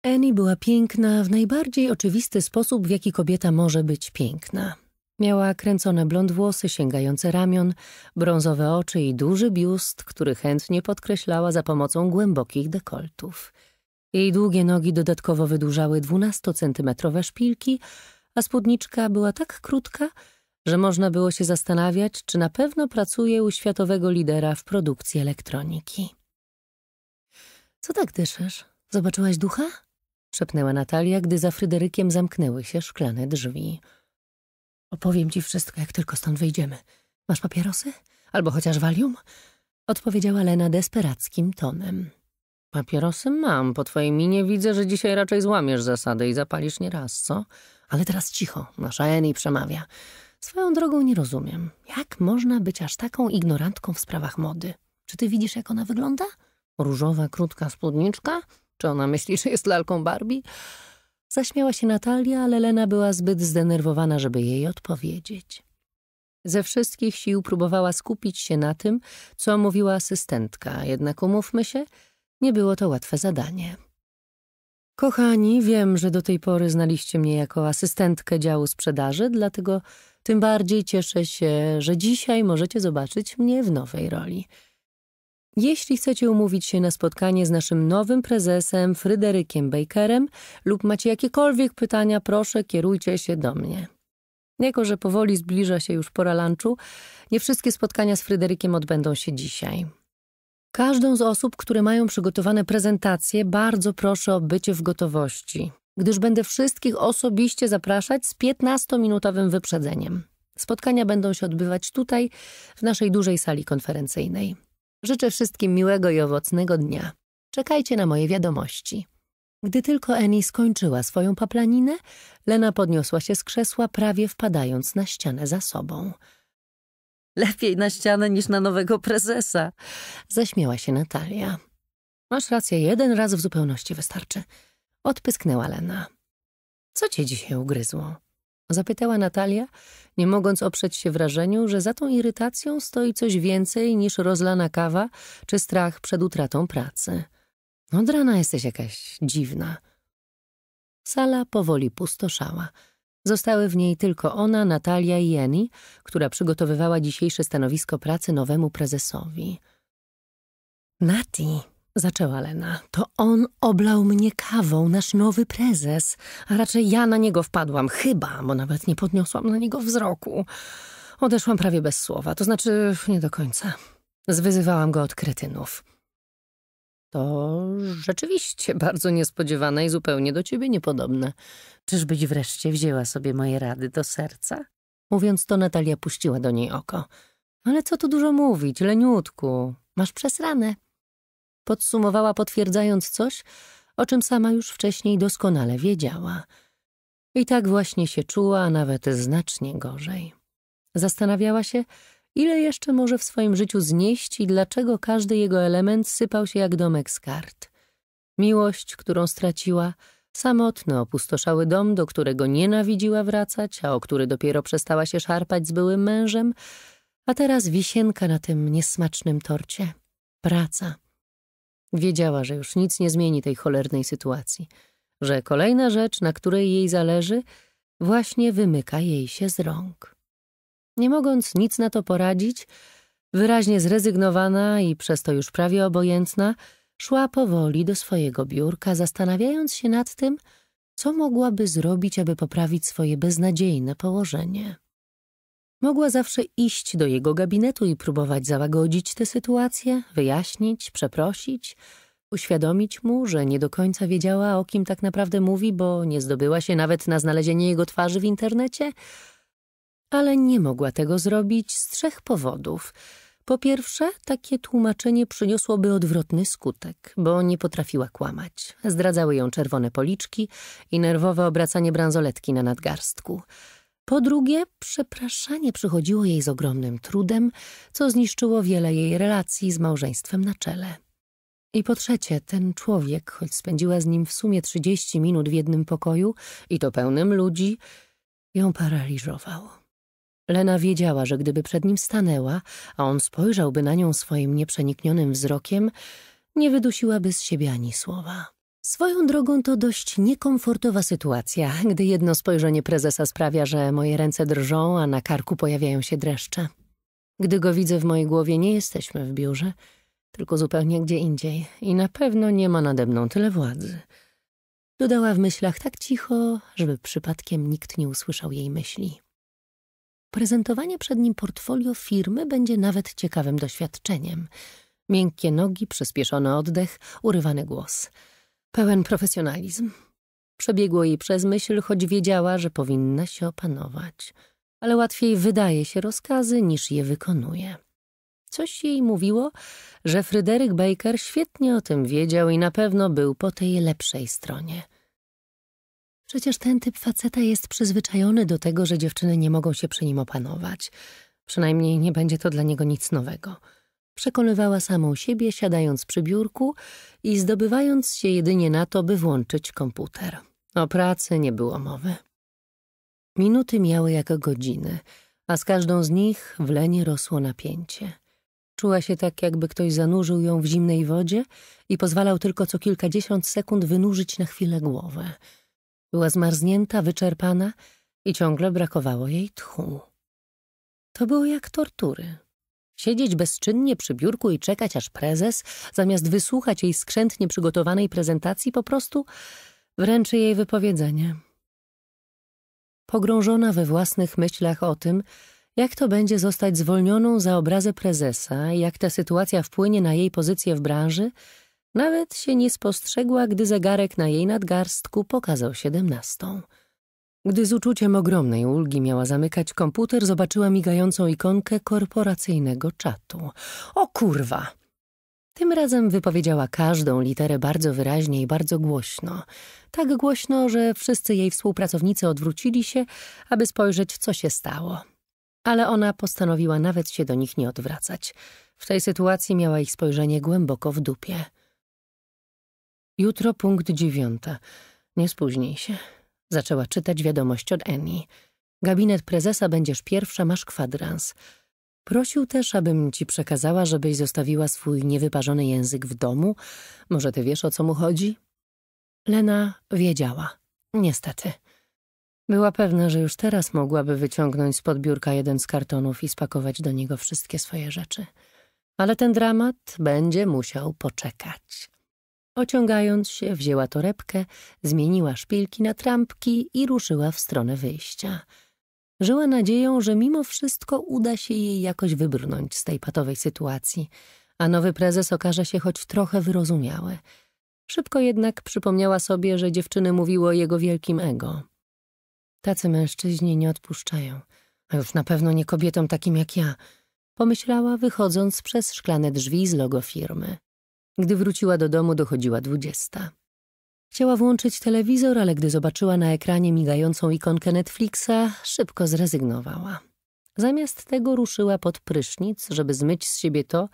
Eni była piękna w najbardziej oczywisty sposób, w jaki kobieta może być piękna. Miała kręcone blond włosy sięgające ramion, brązowe oczy i duży biust, który chętnie podkreślała za pomocą głębokich dekoltów – jej długie nogi dodatkowo wydłużały dwunasto-centymetrowe szpilki, a spódniczka była tak krótka, że można było się zastanawiać, czy na pewno pracuje u światowego lidera w produkcji elektroniki. Co tak dyszysz? Zobaczyłaś ducha? szepnęła Natalia, gdy za Fryderykiem zamknęły się szklane drzwi. Opowiem ci wszystko, jak tylko stąd wyjdziemy. Masz papierosy? Albo chociaż walium? Odpowiedziała Lena desperackim tonem. Papierosy mam. Po twojej minie widzę, że dzisiaj raczej złamiesz zasady i zapalisz nie raz, co? Ale teraz cicho. Nasza Eni przemawia. Swoją drogą nie rozumiem. Jak można być aż taką ignorantką w sprawach mody? Czy ty widzisz, jak ona wygląda? Różowa, krótka spódniczka? Czy ona myśli, że jest lalką Barbie? Zaśmiała się Natalia, ale Lena była zbyt zdenerwowana, żeby jej odpowiedzieć. Ze wszystkich sił próbowała skupić się na tym, co mówiła asystentka, jednak umówmy się – nie było to łatwe zadanie. Kochani, wiem, że do tej pory znaliście mnie jako asystentkę działu sprzedaży, dlatego tym bardziej cieszę się, że dzisiaj możecie zobaczyć mnie w nowej roli. Jeśli chcecie umówić się na spotkanie z naszym nowym prezesem Fryderykiem Bakerem lub macie jakiekolwiek pytania, proszę kierujcie się do mnie. Jako, że powoli zbliża się już pora lunchu, nie wszystkie spotkania z Fryderykiem odbędą się dzisiaj. Każdą z osób, które mają przygotowane prezentacje, bardzo proszę o bycie w gotowości, gdyż będę wszystkich osobiście zapraszać z 15-minutowym wyprzedzeniem. Spotkania będą się odbywać tutaj, w naszej dużej sali konferencyjnej. Życzę wszystkim miłego i owocnego dnia. Czekajcie na moje wiadomości. Gdy tylko Eni skończyła swoją paplaninę, Lena podniosła się z krzesła, prawie wpadając na ścianę za sobą. Lepiej na ścianę niż na nowego prezesa. Zaśmiała się Natalia. Masz rację, jeden raz w zupełności wystarczy. Odpysknęła Lena. Co cię dzisiaj ugryzło? Zapytała Natalia, nie mogąc oprzeć się wrażeniu, że za tą irytacją stoi coś więcej niż rozlana kawa czy strach przed utratą pracy. Od rana jesteś jakaś dziwna. Sala powoli pustoszała. Zostały w niej tylko ona, Natalia i Jenny, która przygotowywała dzisiejsze stanowisko pracy nowemu prezesowi. Nati, zaczęła Lena, to on oblał mnie kawą, nasz nowy prezes, a raczej ja na niego wpadłam, chyba, bo nawet nie podniosłam na niego wzroku. Odeszłam prawie bez słowa, to znaczy nie do końca. Zwyzywałam go od kretynów to rzeczywiście bardzo niespodziewane i zupełnie do ciebie niepodobne. Czyżbyś wreszcie wzięła sobie moje rady do serca? Mówiąc to, Natalia puściła do niej oko. Ale co tu dużo mówić, leniutku, masz przesrane. Podsumowała, potwierdzając coś, o czym sama już wcześniej doskonale wiedziała. I tak właśnie się czuła, a nawet znacznie gorzej. Zastanawiała się, Ile jeszcze może w swoim życiu znieść i dlaczego każdy jego element sypał się jak domek z kart? Miłość, którą straciła, samotne opustoszały dom, do którego nienawidziła wracać, a o który dopiero przestała się szarpać z byłym mężem, a teraz wisienka na tym niesmacznym torcie. Praca. Wiedziała, że już nic nie zmieni tej cholernej sytuacji, że kolejna rzecz, na której jej zależy, właśnie wymyka jej się z rąk. Nie mogąc nic na to poradzić, wyraźnie zrezygnowana i przez to już prawie obojętna, szła powoli do swojego biurka, zastanawiając się nad tym, co mogłaby zrobić, aby poprawić swoje beznadziejne położenie. Mogła zawsze iść do jego gabinetu i próbować załagodzić tę sytuację, wyjaśnić, przeprosić, uświadomić mu, że nie do końca wiedziała, o kim tak naprawdę mówi, bo nie zdobyła się nawet na znalezienie jego twarzy w internecie – ale nie mogła tego zrobić z trzech powodów. Po pierwsze, takie tłumaczenie przyniosłoby odwrotny skutek, bo nie potrafiła kłamać. Zdradzały ją czerwone policzki i nerwowe obracanie bransoletki na nadgarstku. Po drugie, przepraszanie przychodziło jej z ogromnym trudem, co zniszczyło wiele jej relacji z małżeństwem na czele. I po trzecie, ten człowiek, choć spędziła z nim w sumie 30 minut w jednym pokoju i to pełnym ludzi, ją paraliżował. Lena wiedziała, że gdyby przed nim stanęła, a on spojrzałby na nią swoim nieprzeniknionym wzrokiem, nie wydusiłaby z siebie ani słowa. Swoją drogą to dość niekomfortowa sytuacja, gdy jedno spojrzenie prezesa sprawia, że moje ręce drżą, a na karku pojawiają się dreszcze. Gdy go widzę w mojej głowie, nie jesteśmy w biurze, tylko zupełnie gdzie indziej i na pewno nie ma nade mną tyle władzy. Dodała w myślach tak cicho, żeby przypadkiem nikt nie usłyszał jej myśli prezentowanie przed nim portfolio firmy będzie nawet ciekawym doświadczeniem. Miękkie nogi, przyspieszony oddech, urywany głos. Pełen profesjonalizm. Przebiegło jej przez myśl, choć wiedziała, że powinna się opanować. Ale łatwiej wydaje się rozkazy, niż je wykonuje. Coś jej mówiło, że Fryderyk Baker świetnie o tym wiedział i na pewno był po tej lepszej stronie – Przecież ten typ faceta jest przyzwyczajony do tego, że dziewczyny nie mogą się przy nim opanować. Przynajmniej nie będzie to dla niego nic nowego. Przekonywała samą siebie, siadając przy biurku i zdobywając się jedynie na to, by włączyć komputer. O pracy nie było mowy. Minuty miały jak godziny, a z każdą z nich w Lenie rosło napięcie. Czuła się tak, jakby ktoś zanurzył ją w zimnej wodzie i pozwalał tylko co kilkadziesiąt sekund wynurzyć na chwilę głowę – była zmarznięta, wyczerpana i ciągle brakowało jej tchu. To było jak tortury. Siedzieć bezczynnie przy biurku i czekać, aż prezes, zamiast wysłuchać jej skrzętnie przygotowanej prezentacji, po prostu wręczy jej wypowiedzenie. Pogrążona we własnych myślach o tym, jak to będzie zostać zwolnioną za obrazę prezesa, jak ta sytuacja wpłynie na jej pozycję w branży – nawet się nie spostrzegła, gdy zegarek na jej nadgarstku pokazał siedemnastą. Gdy z uczuciem ogromnej ulgi miała zamykać komputer, zobaczyła migającą ikonkę korporacyjnego czatu. O kurwa! Tym razem wypowiedziała każdą literę bardzo wyraźnie i bardzo głośno. Tak głośno, że wszyscy jej współpracownicy odwrócili się, aby spojrzeć, co się stało. Ale ona postanowiła nawet się do nich nie odwracać. W tej sytuacji miała ich spojrzenie głęboko w dupie. Jutro punkt dziewiąta. Nie spóźnij się. Zaczęła czytać wiadomość od Annie. Gabinet prezesa będziesz pierwsza, masz kwadrans. Prosił też, abym ci przekazała, żebyś zostawiła swój niewyparzony język w domu. Może ty wiesz, o co mu chodzi? Lena wiedziała. Niestety. Była pewna, że już teraz mogłaby wyciągnąć spod biurka jeden z kartonów i spakować do niego wszystkie swoje rzeczy. Ale ten dramat będzie musiał poczekać. Ociągając się, wzięła torebkę, zmieniła szpilki na trampki i ruszyła w stronę wyjścia. Żyła nadzieją, że mimo wszystko uda się jej jakoś wybrnąć z tej patowej sytuacji, a nowy prezes okaże się choć trochę wyrozumiały. Szybko jednak przypomniała sobie, że dziewczyny mówiły o jego wielkim ego. Tacy mężczyźni nie odpuszczają, a już na pewno nie kobietom takim jak ja, pomyślała, wychodząc przez szklane drzwi z logo firmy. Gdy wróciła do domu, dochodziła dwudziesta. Chciała włączyć telewizor, ale gdy zobaczyła na ekranie migającą ikonkę Netflixa, szybko zrezygnowała. Zamiast tego ruszyła pod prysznic, żeby zmyć z siebie to,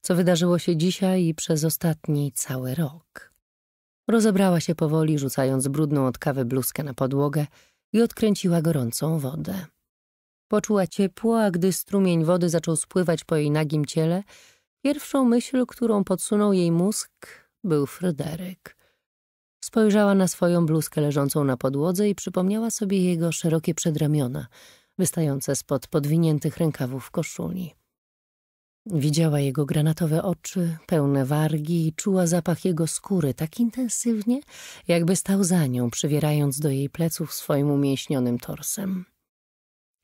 co wydarzyło się dzisiaj i przez ostatni cały rok. Rozebrała się powoli, rzucając brudną od kawy bluzkę na podłogę i odkręciła gorącą wodę. Poczuła ciepło, a gdy strumień wody zaczął spływać po jej nagim ciele, Pierwszą myśl, którą podsunął jej mózg, był Fryderyk. Spojrzała na swoją bluzkę leżącą na podłodze i przypomniała sobie jego szerokie przedramiona, wystające spod podwiniętych rękawów koszuli. Widziała jego granatowe oczy, pełne wargi i czuła zapach jego skóry tak intensywnie, jakby stał za nią, przywierając do jej pleców swoim umięśnionym torsem.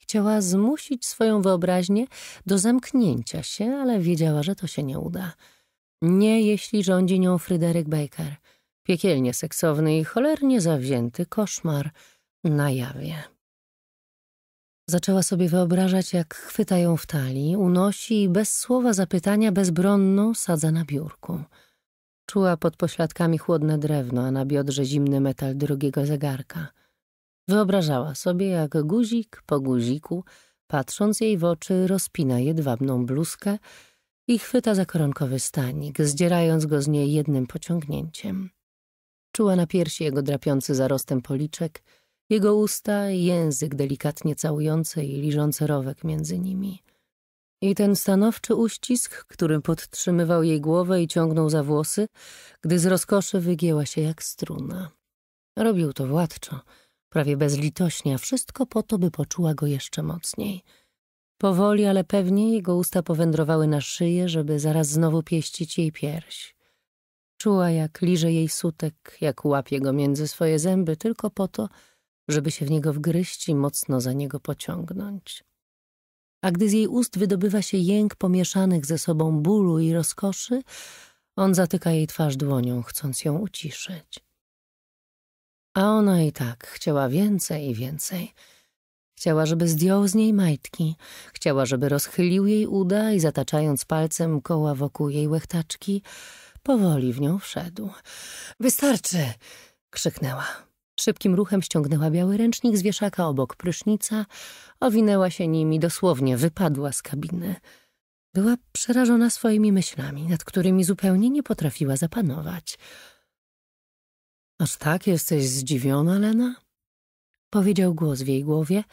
Chciała zmusić swoją wyobraźnię do zamknięcia się, ale wiedziała, że to się nie uda. Nie jeśli rządzi nią Fryderyk Baker. Piekielnie seksowny i cholernie zawzięty koszmar na jawie. Zaczęła sobie wyobrażać, jak chwyta ją w talii, unosi i bez słowa zapytania bezbronną sadza na biurku. Czuła pod pośladkami chłodne drewno, a na biodrze zimny metal drugiego zegarka – Wyobrażała sobie, jak guzik po guziku, patrząc jej w oczy, rozpina jedwabną bluzkę i chwyta za koronkowy stanik, zdzierając go z niej jednym pociągnięciem. Czuła na piersi jego drapiący zarostem policzek, jego usta i język delikatnie całujący i liżący rowek między nimi. I ten stanowczy uścisk, którym podtrzymywał jej głowę i ciągnął za włosy, gdy z rozkoszy wygięła się jak struna. Robił to władczo – prawie bezlitośnie, a wszystko po to, by poczuła go jeszcze mocniej. Powoli, ale pewnie jego usta powędrowały na szyję, żeby zaraz znowu pieścić jej pierś. Czuła, jak liże jej sutek, jak łapie go między swoje zęby, tylko po to, żeby się w niego wgryźć i mocno za niego pociągnąć. A gdy z jej ust wydobywa się jęk pomieszanych ze sobą bólu i rozkoszy, on zatyka jej twarz dłonią, chcąc ją uciszyć. A ona i tak chciała więcej i więcej. Chciała, żeby zdjął z niej majtki. Chciała, żeby rozchylił jej uda i zataczając palcem koła wokół jej łechtaczki, powoli w nią wszedł. Wystarczy! krzyknęła. Szybkim ruchem ściągnęła biały ręcznik z wieszaka obok prysznica, owinęła się nimi, dosłownie wypadła z kabiny. Była przerażona swoimi myślami, nad którymi zupełnie nie potrafiła zapanować. Aż tak jesteś zdziwiona, Lena? Powiedział głos w jej głowie,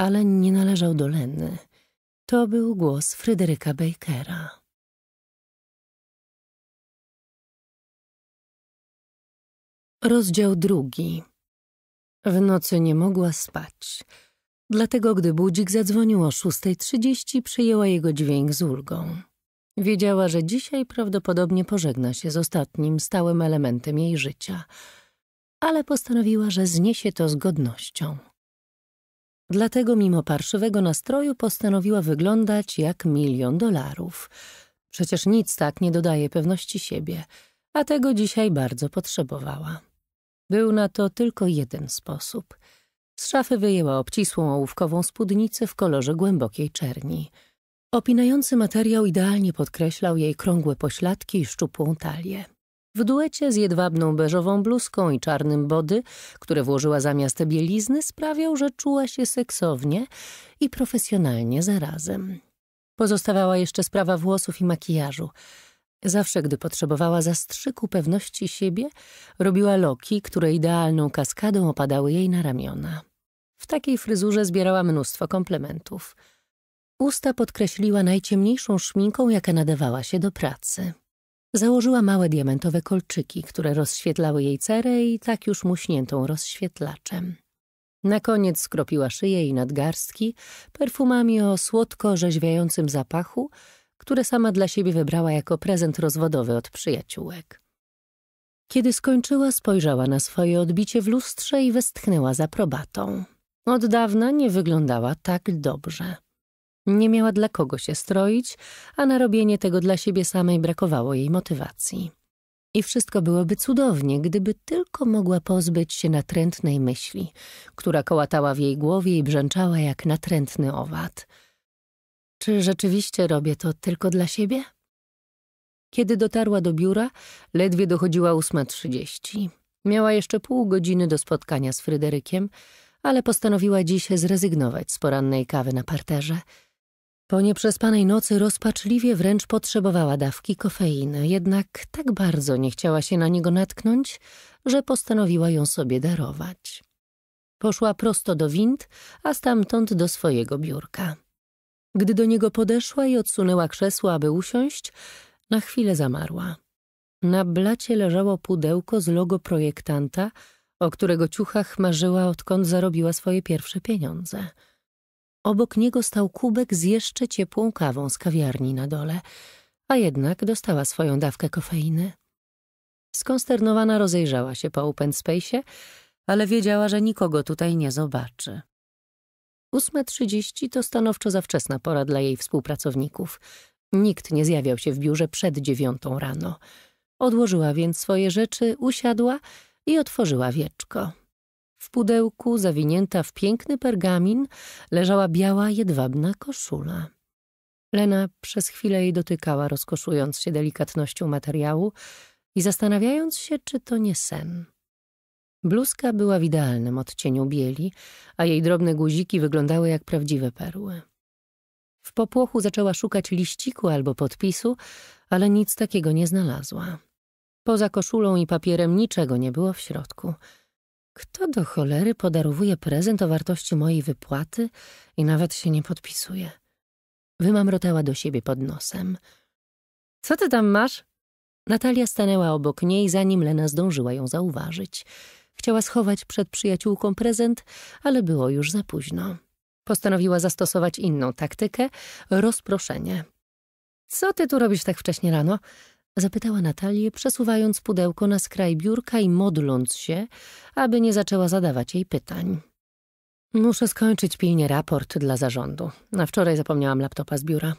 ale nie należał do Leny. To był głos Fryderyka Bakera. Rozdział drugi. W nocy nie mogła spać. Dlatego, gdy budzik zadzwonił o 6.30, przyjęła jego dźwięk z ulgą. Wiedziała, że dzisiaj prawdopodobnie pożegna się z ostatnim stałym elementem jej życia – ale postanowiła, że zniesie to z godnością. Dlatego mimo parszywego nastroju postanowiła wyglądać jak milion dolarów. Przecież nic tak nie dodaje pewności siebie, a tego dzisiaj bardzo potrzebowała. Był na to tylko jeden sposób. Z szafy wyjęła obcisłą ołówkową spódnicę w kolorze głębokiej czerni. Opinający materiał idealnie podkreślał jej krągłe pośladki i szczupłą talię. W duecie z jedwabną beżową bluzką i czarnym body, które włożyła zamiast bielizny, sprawiał, że czuła się seksownie i profesjonalnie zarazem. Pozostawała jeszcze sprawa włosów i makijażu. Zawsze, gdy potrzebowała zastrzyku pewności siebie, robiła loki, które idealną kaskadą opadały jej na ramiona. W takiej fryzurze zbierała mnóstwo komplementów. Usta podkreśliła najciemniejszą szminką, jaka nadawała się do pracy. Założyła małe diamentowe kolczyki, które rozświetlały jej cerę i tak już muśniętą rozświetlaczem. Na koniec skropiła szyję i nadgarstki perfumami o słodko rzeźwiającym zapachu, które sama dla siebie wybrała jako prezent rozwodowy od przyjaciółek. Kiedy skończyła, spojrzała na swoje odbicie w lustrze i westchnęła za probatą. Od dawna nie wyglądała tak dobrze. Nie miała dla kogo się stroić, a na robienie tego dla siebie samej brakowało jej motywacji. I wszystko byłoby cudownie, gdyby tylko mogła pozbyć się natrętnej myśli, która kołatała w jej głowie i brzęczała jak natrętny owad. Czy rzeczywiście robię to tylko dla siebie? Kiedy dotarła do biura, ledwie dochodziła 8.30. Miała jeszcze pół godziny do spotkania z Fryderykiem, ale postanowiła dziś zrezygnować z porannej kawy na parterze – po nieprzespanej nocy rozpaczliwie wręcz potrzebowała dawki kofeiny, jednak tak bardzo nie chciała się na niego natknąć, że postanowiła ją sobie darować. Poszła prosto do wind, a stamtąd do swojego biurka. Gdy do niego podeszła i odsunęła krzesło, aby usiąść, na chwilę zamarła. Na blacie leżało pudełko z logo projektanta, o którego ciuchach marzyła, odkąd zarobiła swoje pierwsze pieniądze – Obok niego stał kubek z jeszcze ciepłą kawą z kawiarni na dole, a jednak dostała swoją dawkę kofeiny. Skonsternowana rozejrzała się po open space, ale wiedziała, że nikogo tutaj nie zobaczy. 8.30 to stanowczo za wczesna pora dla jej współpracowników. Nikt nie zjawiał się w biurze przed dziewiątą rano. Odłożyła więc swoje rzeczy, usiadła i otworzyła wieczko. W pudełku, zawinięta w piękny pergamin, leżała biała, jedwabna koszula. Lena przez chwilę jej dotykała, rozkoszując się delikatnością materiału i zastanawiając się, czy to nie sen. Bluzka była w idealnym odcieniu bieli, a jej drobne guziki wyglądały jak prawdziwe perły. W popłochu zaczęła szukać liściku albo podpisu, ale nic takiego nie znalazła. Poza koszulą i papierem niczego nie było w środku – kto do cholery podarowuje prezent o wartości mojej wypłaty i nawet się nie podpisuje? Wymamrotała do siebie pod nosem. Co ty tam masz? Natalia stanęła obok niej, zanim Lena zdążyła ją zauważyć. Chciała schować przed przyjaciółką prezent, ale było już za późno. Postanowiła zastosować inną taktykę – rozproszenie. Co ty tu robisz tak wcześnie rano? Zapytała Natalię, przesuwając pudełko na skraj biurka i modląc się, aby nie zaczęła zadawać jej pytań. Muszę skończyć pilnie raport dla zarządu. Na wczoraj zapomniałam laptopa z biura.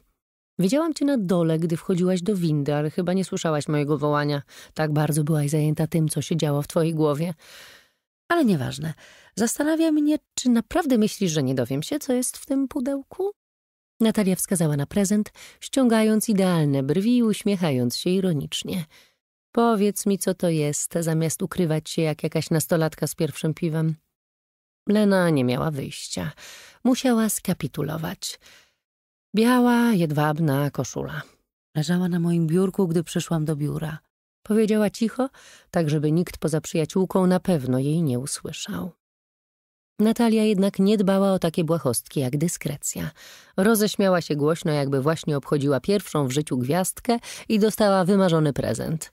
Widziałam cię na dole, gdy wchodziłaś do windy, ale chyba nie słyszałaś mojego wołania. Tak bardzo byłaś zajęta tym, co się działo w twojej głowie. Ale nieważne. Zastanawia mnie, czy naprawdę myślisz, że nie dowiem się, co jest w tym pudełku? Natalia wskazała na prezent, ściągając idealne brwi i uśmiechając się ironicznie. Powiedz mi, co to jest, zamiast ukrywać się jak jakaś nastolatka z pierwszym piwem. Lena nie miała wyjścia. Musiała skapitulować. Biała, jedwabna koszula. Leżała na moim biurku, gdy przyszłam do biura. Powiedziała cicho, tak żeby nikt poza przyjaciółką na pewno jej nie usłyszał. Natalia jednak nie dbała o takie błahostki jak dyskrecja. Roześmiała się głośno, jakby właśnie obchodziła pierwszą w życiu gwiazdkę i dostała wymarzony prezent.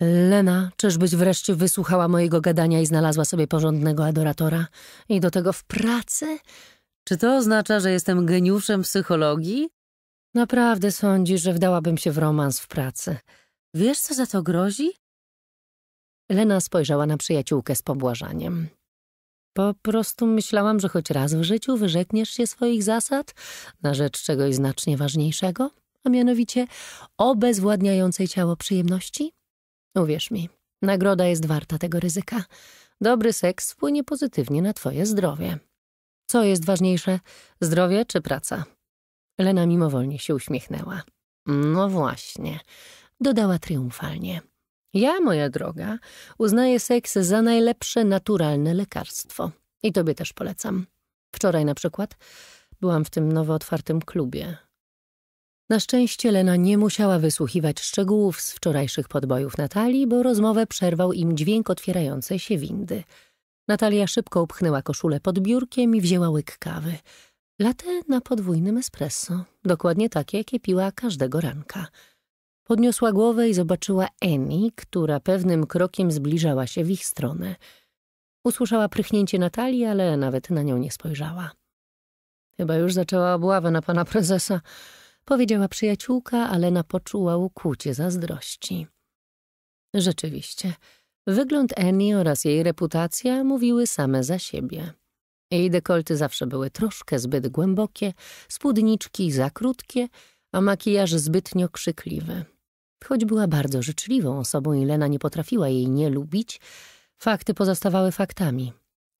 Lena, czyżbyś wreszcie wysłuchała mojego gadania i znalazła sobie porządnego adoratora? I do tego w pracy? Czy to oznacza, że jestem geniuszem psychologii? Naprawdę sądzisz, że wdałabym się w romans w pracy. Wiesz, co za to grozi? Lena spojrzała na przyjaciółkę z pobłażaniem. Po prostu myślałam, że choć raz w życiu wyrzekniesz się swoich zasad na rzecz czegoś znacznie ważniejszego, a mianowicie obezwładniającej ciało przyjemności. Uwierz mi, nagroda jest warta tego ryzyka. Dobry seks wpłynie pozytywnie na twoje zdrowie. Co jest ważniejsze, zdrowie czy praca? Lena mimowolnie się uśmiechnęła. No właśnie, dodała triumfalnie. Ja, moja droga, uznaję seks za najlepsze naturalne lekarstwo. I tobie też polecam. Wczoraj na przykład byłam w tym nowo otwartym klubie. Na szczęście Lena nie musiała wysłuchiwać szczegółów z wczorajszych podbojów Natalii, bo rozmowę przerwał im dźwięk otwierającej się windy. Natalia szybko upchnęła koszulę pod biurkiem i wzięła łyk kawy. Latę na podwójnym espresso, dokładnie takie, jakie piła każdego ranka. Podniosła głowę i zobaczyła Emi, która pewnym krokiem zbliżała się w ich stronę. Usłyszała prychnięcie Natalii, ale nawet na nią nie spojrzała. Chyba już zaczęła obławę na pana prezesa, powiedziała przyjaciółka, ale na poczuła ukłucie zazdrości. Rzeczywiście, wygląd Eni oraz jej reputacja mówiły same za siebie. Jej dekolty zawsze były troszkę zbyt głębokie, spódniczki za krótkie, a makijaż zbytnio krzykliwy. Choć była bardzo życzliwą osobą i Lena nie potrafiła jej nie lubić, fakty pozostawały faktami.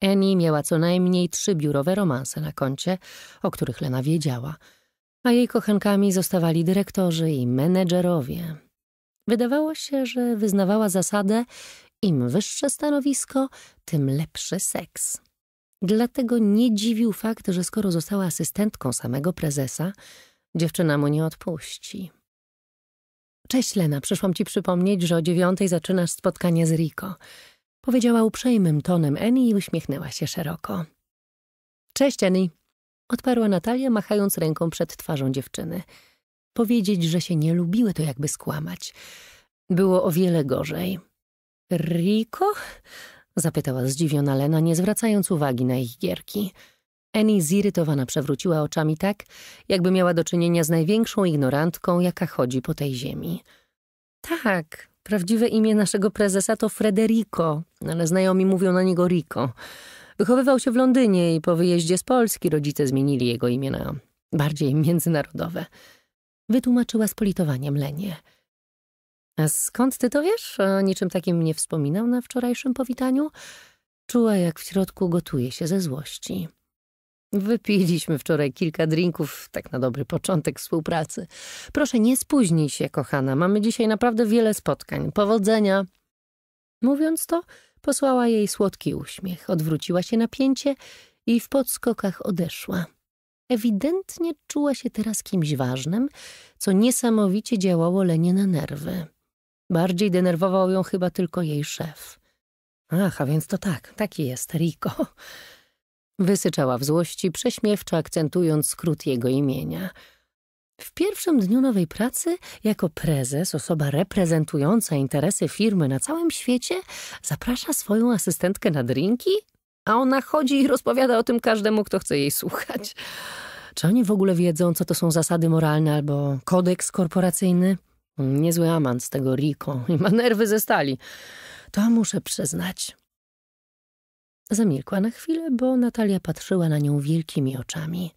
Annie miała co najmniej trzy biurowe romanse na koncie, o których Lena wiedziała, a jej kochankami zostawali dyrektorzy i menedżerowie. Wydawało się, że wyznawała zasadę im wyższe stanowisko, tym lepszy seks. Dlatego nie dziwił fakt, że skoro została asystentką samego prezesa, dziewczyna mu nie odpuści. Cześć Lena, przyszłam ci przypomnieć, że o dziewiątej zaczynasz spotkanie z Riko. Powiedziała uprzejmym tonem Eni i uśmiechnęła się szeroko. Cześć Eni, odparła Natalia, machając ręką przed twarzą dziewczyny. Powiedzieć, że się nie lubiły, to jakby skłamać. Było o wiele gorzej. Riko? zapytała zdziwiona Lena, nie zwracając uwagi na ich gierki. Annie zirytowana przewróciła oczami tak, jakby miała do czynienia z największą ignorantką, jaka chodzi po tej ziemi. Tak, prawdziwe imię naszego prezesa to Frederico, ale znajomi mówią na niego Rico. Wychowywał się w Londynie i po wyjeździe z Polski rodzice zmienili jego imię na bardziej międzynarodowe. Wytłumaczyła z politowaniem Lenie. A skąd ty to wiesz? O niczym takim nie wspominał na wczorajszym powitaniu? Czuła, jak w środku gotuje się ze złości. Wypiliśmy wczoraj kilka drinków, tak na dobry początek współpracy. Proszę, nie spóźnij się, kochana. Mamy dzisiaj naprawdę wiele spotkań. Powodzenia. Mówiąc to, posłała jej słodki uśmiech. Odwróciła się na pięcie i w podskokach odeszła. Ewidentnie czuła się teraz kimś ważnym, co niesamowicie działało Lenie na nerwy. Bardziej denerwował ją chyba tylko jej szef. Ach, a więc to tak, taki jest Rico. Wysyczała w złości, prześmiewczo akcentując skrót jego imienia. W pierwszym dniu nowej pracy, jako prezes, osoba reprezentująca interesy firmy na całym świecie, zaprasza swoją asystentkę na drinki, a ona chodzi i rozpowiada o tym każdemu, kto chce jej słuchać. Czy oni w ogóle wiedzą, co to są zasady moralne albo kodeks korporacyjny? Niezły amant z tego Rico i ma nerwy ze stali. To muszę przyznać. Zamilkła na chwilę, bo Natalia patrzyła na nią wielkimi oczami.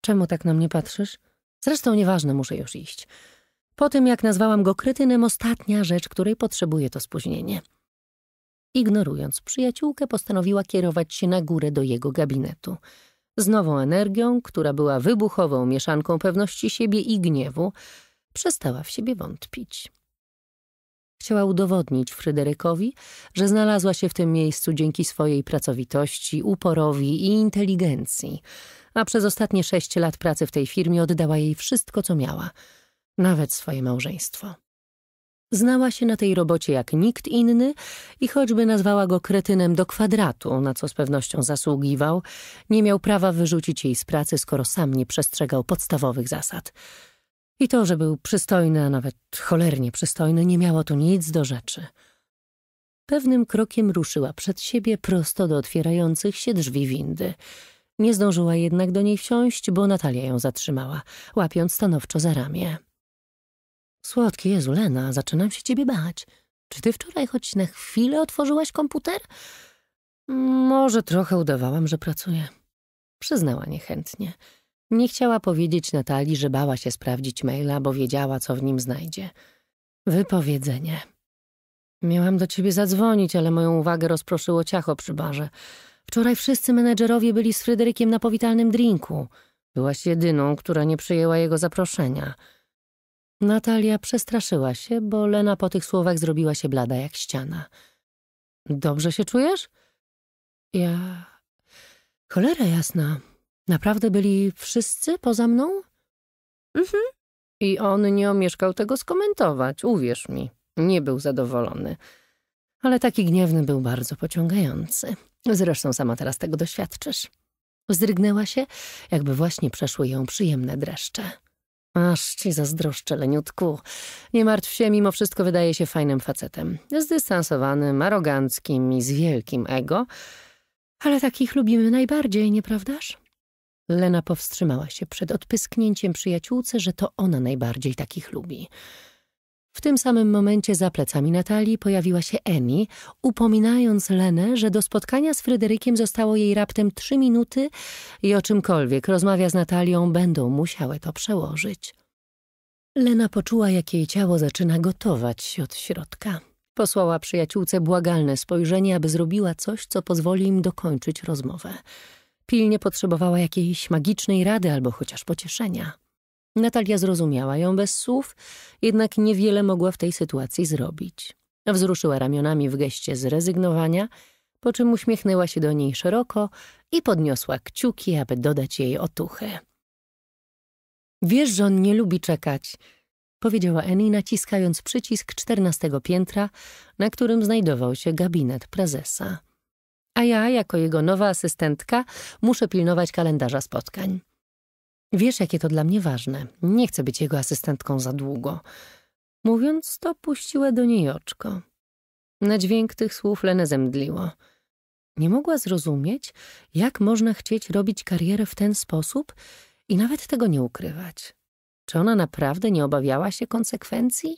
Czemu tak na mnie patrzysz? Zresztą nieważne, muszę już iść. Po tym, jak nazwałam go krytynem, ostatnia rzecz, której potrzebuje to spóźnienie. Ignorując przyjaciółkę, postanowiła kierować się na górę do jego gabinetu. Z nową energią, która była wybuchową mieszanką pewności siebie i gniewu, przestała w siebie wątpić. Chciała udowodnić Fryderykowi, że znalazła się w tym miejscu dzięki swojej pracowitości, uporowi i inteligencji, a przez ostatnie sześć lat pracy w tej firmie oddała jej wszystko, co miała, nawet swoje małżeństwo. Znała się na tej robocie jak nikt inny i choćby nazwała go kretynem do kwadratu, na co z pewnością zasługiwał, nie miał prawa wyrzucić jej z pracy, skoro sam nie przestrzegał podstawowych zasad – i to, że był przystojny, a nawet cholernie przystojny, nie miało tu nic do rzeczy. Pewnym krokiem ruszyła przed siebie prosto do otwierających się drzwi windy. Nie zdążyła jednak do niej wsiąść, bo Natalia ją zatrzymała, łapiąc stanowczo za ramię. Słodki Jezu, Lena, zaczynam się ciebie bać. Czy ty wczoraj choć na chwilę otworzyłaś komputer? Mm, może trochę udawałam, że pracuję. Przyznała niechętnie. Nie chciała powiedzieć Natalii, że bała się sprawdzić maila, bo wiedziała, co w nim znajdzie. Wypowiedzenie. Miałam do ciebie zadzwonić, ale moją uwagę rozproszyło ciacho przy barze. Wczoraj wszyscy menedżerowie byli z Fryderykiem na powitalnym drinku. Byłaś jedyną, która nie przyjęła jego zaproszenia. Natalia przestraszyła się, bo Lena po tych słowach zrobiła się blada jak ściana. Dobrze się czujesz? Ja... Cholera jasna. Naprawdę byli wszyscy poza mną? Mhm. I on nie omieszkał tego skomentować, uwierz mi. Nie był zadowolony. Ale taki gniewny był bardzo pociągający. Zresztą sama teraz tego doświadczysz. Zdrygnęła się, jakby właśnie przeszły ją przyjemne dreszcze. Aż ci zazdroszczę, leniutku. Nie martw się, mimo wszystko wydaje się fajnym facetem. Zdystansowanym, aroganckim i z wielkim ego. Ale takich lubimy najbardziej, nieprawdaż? Lena powstrzymała się przed odpysknięciem przyjaciółce, że to ona najbardziej takich lubi. W tym samym momencie za plecami Natalii pojawiła się Eni, upominając Lenę, że do spotkania z Fryderykiem zostało jej raptem trzy minuty i o czymkolwiek rozmawia z Natalią, będą musiały to przełożyć. Lena poczuła, jak jej ciało zaczyna gotować się od środka. Posłała przyjaciółce błagalne spojrzenie, aby zrobiła coś, co pozwoli im dokończyć rozmowę. Pilnie potrzebowała jakiejś magicznej rady albo chociaż pocieszenia. Natalia zrozumiała ją bez słów, jednak niewiele mogła w tej sytuacji zrobić. Wzruszyła ramionami w geście zrezygnowania, po czym uśmiechnęła się do niej szeroko i podniosła kciuki, aby dodać jej otuchy. Wiesz, że on nie lubi czekać, powiedziała Eni, naciskając przycisk czternastego piętra, na którym znajdował się gabinet prezesa a ja, jako jego nowa asystentka, muszę pilnować kalendarza spotkań. Wiesz, jakie to dla mnie ważne. Nie chcę być jego asystentką za długo. Mówiąc to, puściła do niej oczko. Na dźwięk tych słów Lenę zemdliło. Nie mogła zrozumieć, jak można chcieć robić karierę w ten sposób i nawet tego nie ukrywać. Czy ona naprawdę nie obawiała się konsekwencji?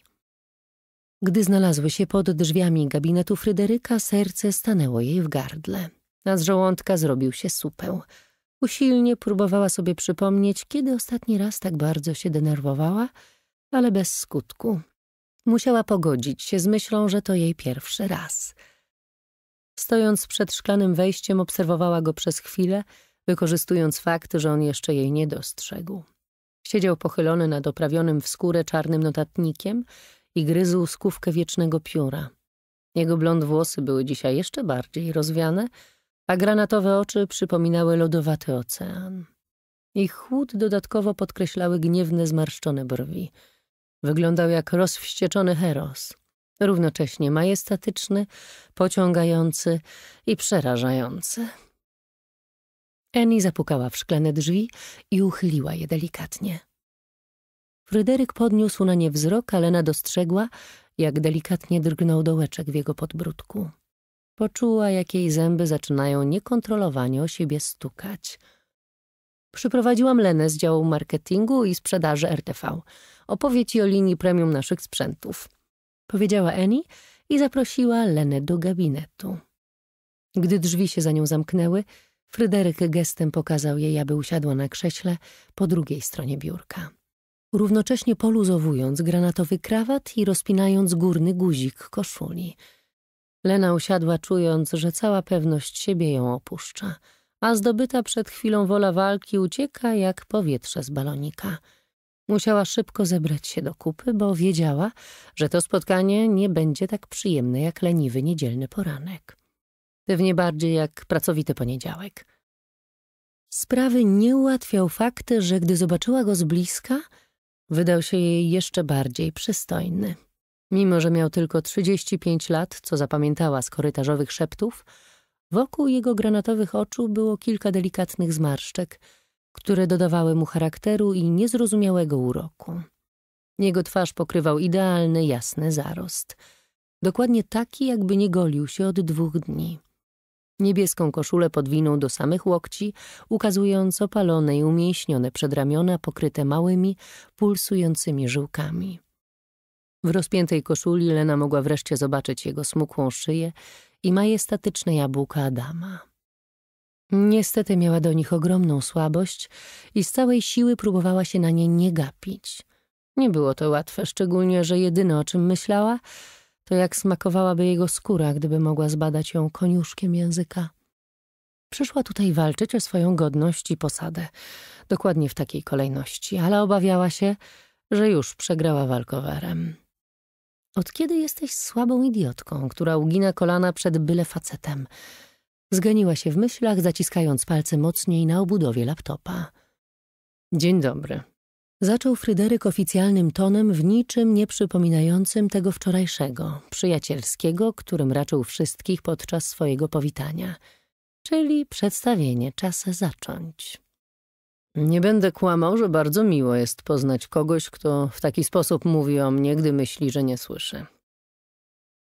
Gdy znalazły się pod drzwiami gabinetu Fryderyka, serce stanęło jej w gardle. A z żołądka zrobił się supeł. Usilnie próbowała sobie przypomnieć, kiedy ostatni raz tak bardzo się denerwowała, ale bez skutku. Musiała pogodzić się z myślą, że to jej pierwszy raz. Stojąc przed szklanym wejściem, obserwowała go przez chwilę, wykorzystując fakt, że on jeszcze jej nie dostrzegł. Siedział pochylony nad oprawionym w skórę czarnym notatnikiem, i gryzł skówkę wiecznego pióra. Jego blond włosy były dzisiaj jeszcze bardziej rozwiane, a granatowe oczy przypominały lodowaty ocean. Ich chłód dodatkowo podkreślały gniewne, zmarszczone brwi. Wyglądał jak rozwścieczony heros, równocześnie majestatyczny, pociągający i przerażający. Annie zapukała w szklane drzwi i uchyliła je delikatnie. Fryderyk podniósł na nie wzrok, Alena dostrzegła, jak delikatnie drgnął dołeczek w jego podbródku. Poczuła, jak jej zęby zaczynają niekontrolowanie o siebie stukać. Przyprowadziłam Lenę z działu marketingu i sprzedaży RTV. Opowie ci o linii premium naszych sprzętów. Powiedziała Eni i zaprosiła Lenę do gabinetu. Gdy drzwi się za nią zamknęły, Fryderyk gestem pokazał jej, aby usiadła na krześle po drugiej stronie biurka równocześnie poluzowując granatowy krawat i rozpinając górny guzik koszuli. Lena usiadła, czując, że cała pewność siebie ją opuszcza, a zdobyta przed chwilą wola walki ucieka jak powietrze z balonika. Musiała szybko zebrać się do kupy, bo wiedziała, że to spotkanie nie będzie tak przyjemne jak leniwy niedzielny poranek. Pewnie bardziej jak pracowity poniedziałek. Sprawy nie ułatwiał fakt, że gdy zobaczyła go z bliska – wydał się jej jeszcze bardziej przystojny. Mimo, że miał tylko 35 lat, co zapamiętała z korytarzowych szeptów, wokół jego granatowych oczu było kilka delikatnych zmarszczek, które dodawały mu charakteru i niezrozumiałego uroku. Jego twarz pokrywał idealny, jasny zarost. Dokładnie taki, jakby nie golił się od dwóch dni. Niebieską koszulę podwinął do samych łokci, ukazując opalone i umięśnione przedramiona pokryte małymi, pulsującymi żyłkami. W rozpiętej koszuli Lena mogła wreszcie zobaczyć jego smukłą szyję i majestatyczne jabłka Adama. Niestety miała do nich ogromną słabość i z całej siły próbowała się na nie nie gapić. Nie było to łatwe, szczególnie, że jedyne o czym myślała – to jak smakowałaby jego skóra, gdyby mogła zbadać ją koniuszkiem języka. Przyszła tutaj walczyć o swoją godność i posadę, dokładnie w takiej kolejności, ale obawiała się, że już przegrała walkowerem. Od kiedy jesteś słabą idiotką, która ugina kolana przed byle facetem? Zganiła się w myślach, zaciskając palce mocniej na obudowie laptopa. Dzień dobry. Zaczął Fryderyk oficjalnym tonem w niczym nie przypominającym tego wczorajszego, przyjacielskiego, którym raczył wszystkich podczas swojego powitania. Czyli przedstawienie, czas zacząć. Nie będę kłamał, że bardzo miło jest poznać kogoś, kto w taki sposób mówi o mnie, gdy myśli, że nie słyszy.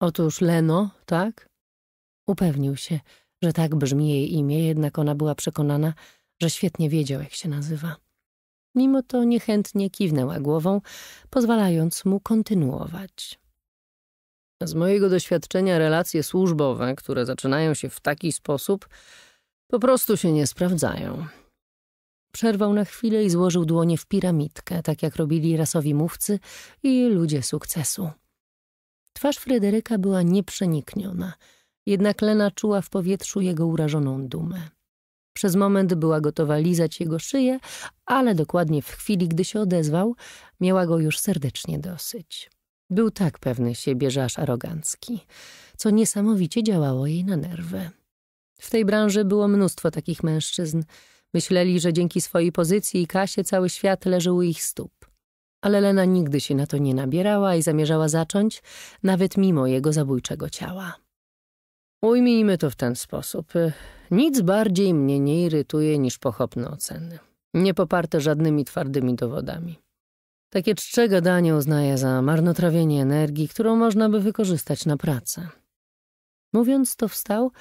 Otóż Leno, tak? Upewnił się, że tak brzmi jej imię, jednak ona była przekonana, że świetnie wiedział, jak się nazywa. Mimo to niechętnie kiwnęła głową, pozwalając mu kontynuować. Z mojego doświadczenia relacje służbowe, które zaczynają się w taki sposób, po prostu się nie sprawdzają. Przerwał na chwilę i złożył dłonie w piramidkę, tak jak robili rasowi mówcy i ludzie sukcesu. Twarz Fryderyka była nieprzenikniona, jednak Lena czuła w powietrzu jego urażoną dumę. Przez moment była gotowa lizać jego szyję, ale dokładnie w chwili, gdy się odezwał, miała go już serdecznie dosyć. Był tak pewny siebie, że aż arogancki, co niesamowicie działało jej na nerwy. W tej branży było mnóstwo takich mężczyzn. Myśleli, że dzięki swojej pozycji i kasie cały świat leży u ich stóp. Ale Lena nigdy się na to nie nabierała i zamierzała zacząć, nawet mimo jego zabójczego ciała. Ujmijmy to w ten sposób. Y, nic bardziej mnie nie irytuje niż pochopne oceny, nie poparte żadnymi twardymi dowodami. Takie czcze gadanie uznaję za marnotrawienie energii, którą można by wykorzystać na pracę. Mówiąc to wstał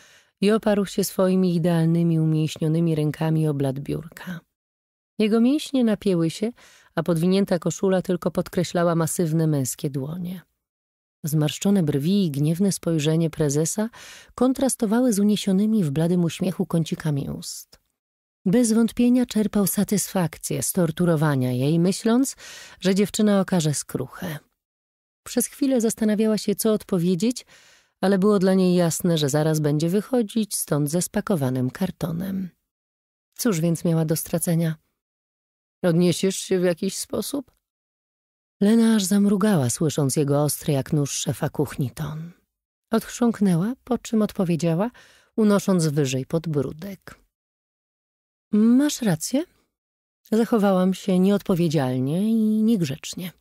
i oparł się swoimi idealnymi, umięśnionymi rękami o blat biurka. Jego mięśnie napięły się, a podwinięta koszula tylko podkreślała masywne męskie dłonie. Zmarszczone brwi i gniewne spojrzenie prezesa kontrastowały z uniesionymi w bladym uśmiechu kącikami ust. Bez wątpienia czerpał satysfakcję z torturowania jej, myśląc, że dziewczyna okaże skruchę. Przez chwilę zastanawiała się, co odpowiedzieć, ale było dla niej jasne, że zaraz będzie wychodzić stąd ze spakowanym kartonem. Cóż więc miała do stracenia? Odniesiesz się w jakiś sposób? Lena aż zamrugała, słysząc jego ostry jak nóż szefa kuchni ton. Odchrząknęła, po czym odpowiedziała, unosząc wyżej podbródek. Masz rację. Zachowałam się nieodpowiedzialnie i niegrzecznie.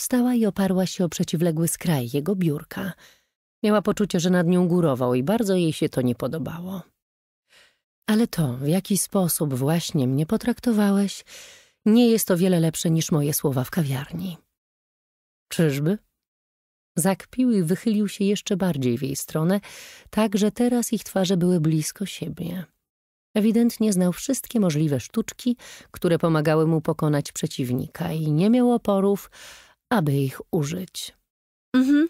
Wstała i oparła się o przeciwległy skraj jego biurka. Miała poczucie, że nad nią górował i bardzo jej się to nie podobało. Ale to, w jaki sposób właśnie mnie potraktowałeś, nie jest to wiele lepsze niż moje słowa w kawiarni. Czyżby? Zakpił i wychylił się jeszcze bardziej w jej stronę, tak że teraz ich twarze były blisko siebie. Ewidentnie znał wszystkie możliwe sztuczki, które pomagały mu pokonać przeciwnika i nie miał oporów, aby ich użyć. Mhm.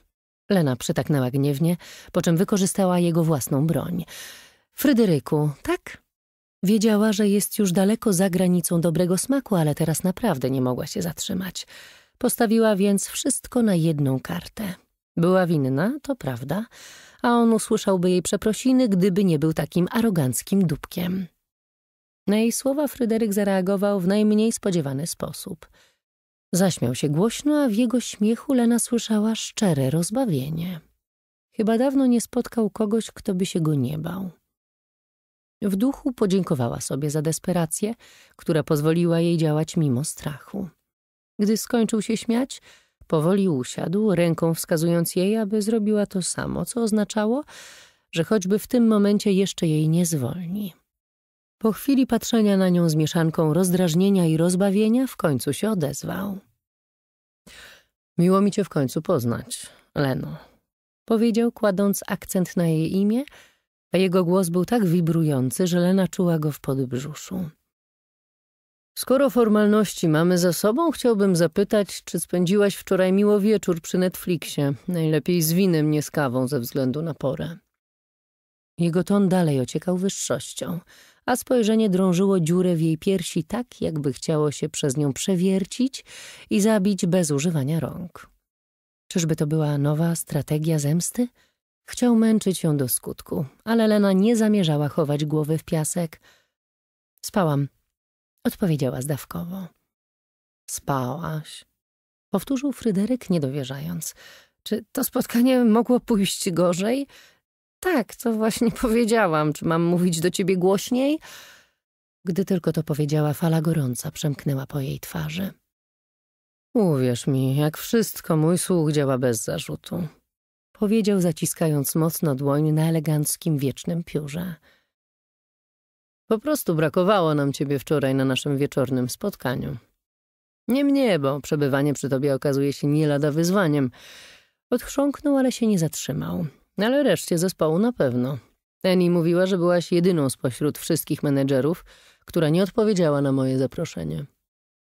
Lena przytaknęła gniewnie, po czym wykorzystała jego własną broń. Fryderyku, tak? Wiedziała, że jest już daleko za granicą dobrego smaku, ale teraz naprawdę nie mogła się zatrzymać. Postawiła więc wszystko na jedną kartę. Była winna, to prawda, a on usłyszałby jej przeprosiny, gdyby nie był takim aroganckim dupkiem. Na jej słowa Fryderyk zareagował w najmniej spodziewany sposób. Zaśmiał się głośno, a w jego śmiechu Lena słyszała szczere rozbawienie. Chyba dawno nie spotkał kogoś, kto by się go nie bał. W duchu podziękowała sobie za desperację, która pozwoliła jej działać mimo strachu. Gdy skończył się śmiać, powoli usiadł, ręką wskazując jej, aby zrobiła to samo, co oznaczało, że choćby w tym momencie jeszcze jej nie zwolni. Po chwili patrzenia na nią z mieszanką rozdrażnienia i rozbawienia w końcu się odezwał. Miło mi cię w końcu poznać, Leno, powiedział, kładąc akcent na jej imię – a jego głos był tak wibrujący, że Lena czuła go w podbrzuszu. Skoro formalności mamy za sobą, chciałbym zapytać, czy spędziłaś wczoraj miło wieczór przy Netflixie, najlepiej z winem, nie z kawą ze względu na porę. Jego ton dalej ociekał wyższością, a spojrzenie drążyło dziurę w jej piersi tak, jakby chciało się przez nią przewiercić i zabić bez używania rąk. Czyżby to była nowa strategia zemsty? Chciał męczyć ją do skutku, ale Lena nie zamierzała chować głowy w piasek. Spałam, odpowiedziała zdawkowo. Spałaś, powtórzył Fryderyk, niedowierzając. Czy to spotkanie mogło pójść gorzej? Tak, to właśnie powiedziałam. Czy mam mówić do ciebie głośniej? Gdy tylko to powiedziała, fala gorąca przemknęła po jej twarzy. Uwierz mi, jak wszystko mój słuch działa bez zarzutu powiedział zaciskając mocno dłoń na eleganckim wiecznym piórze. Po prostu brakowało nam ciebie wczoraj na naszym wieczornym spotkaniu. Nie mnie, bo przebywanie przy tobie okazuje się nie lada wyzwaniem. Odchrząknął, ale się nie zatrzymał. Ale reszcie zespołu na pewno. Annie mówiła, że byłaś jedyną spośród wszystkich menedżerów, która nie odpowiedziała na moje zaproszenie.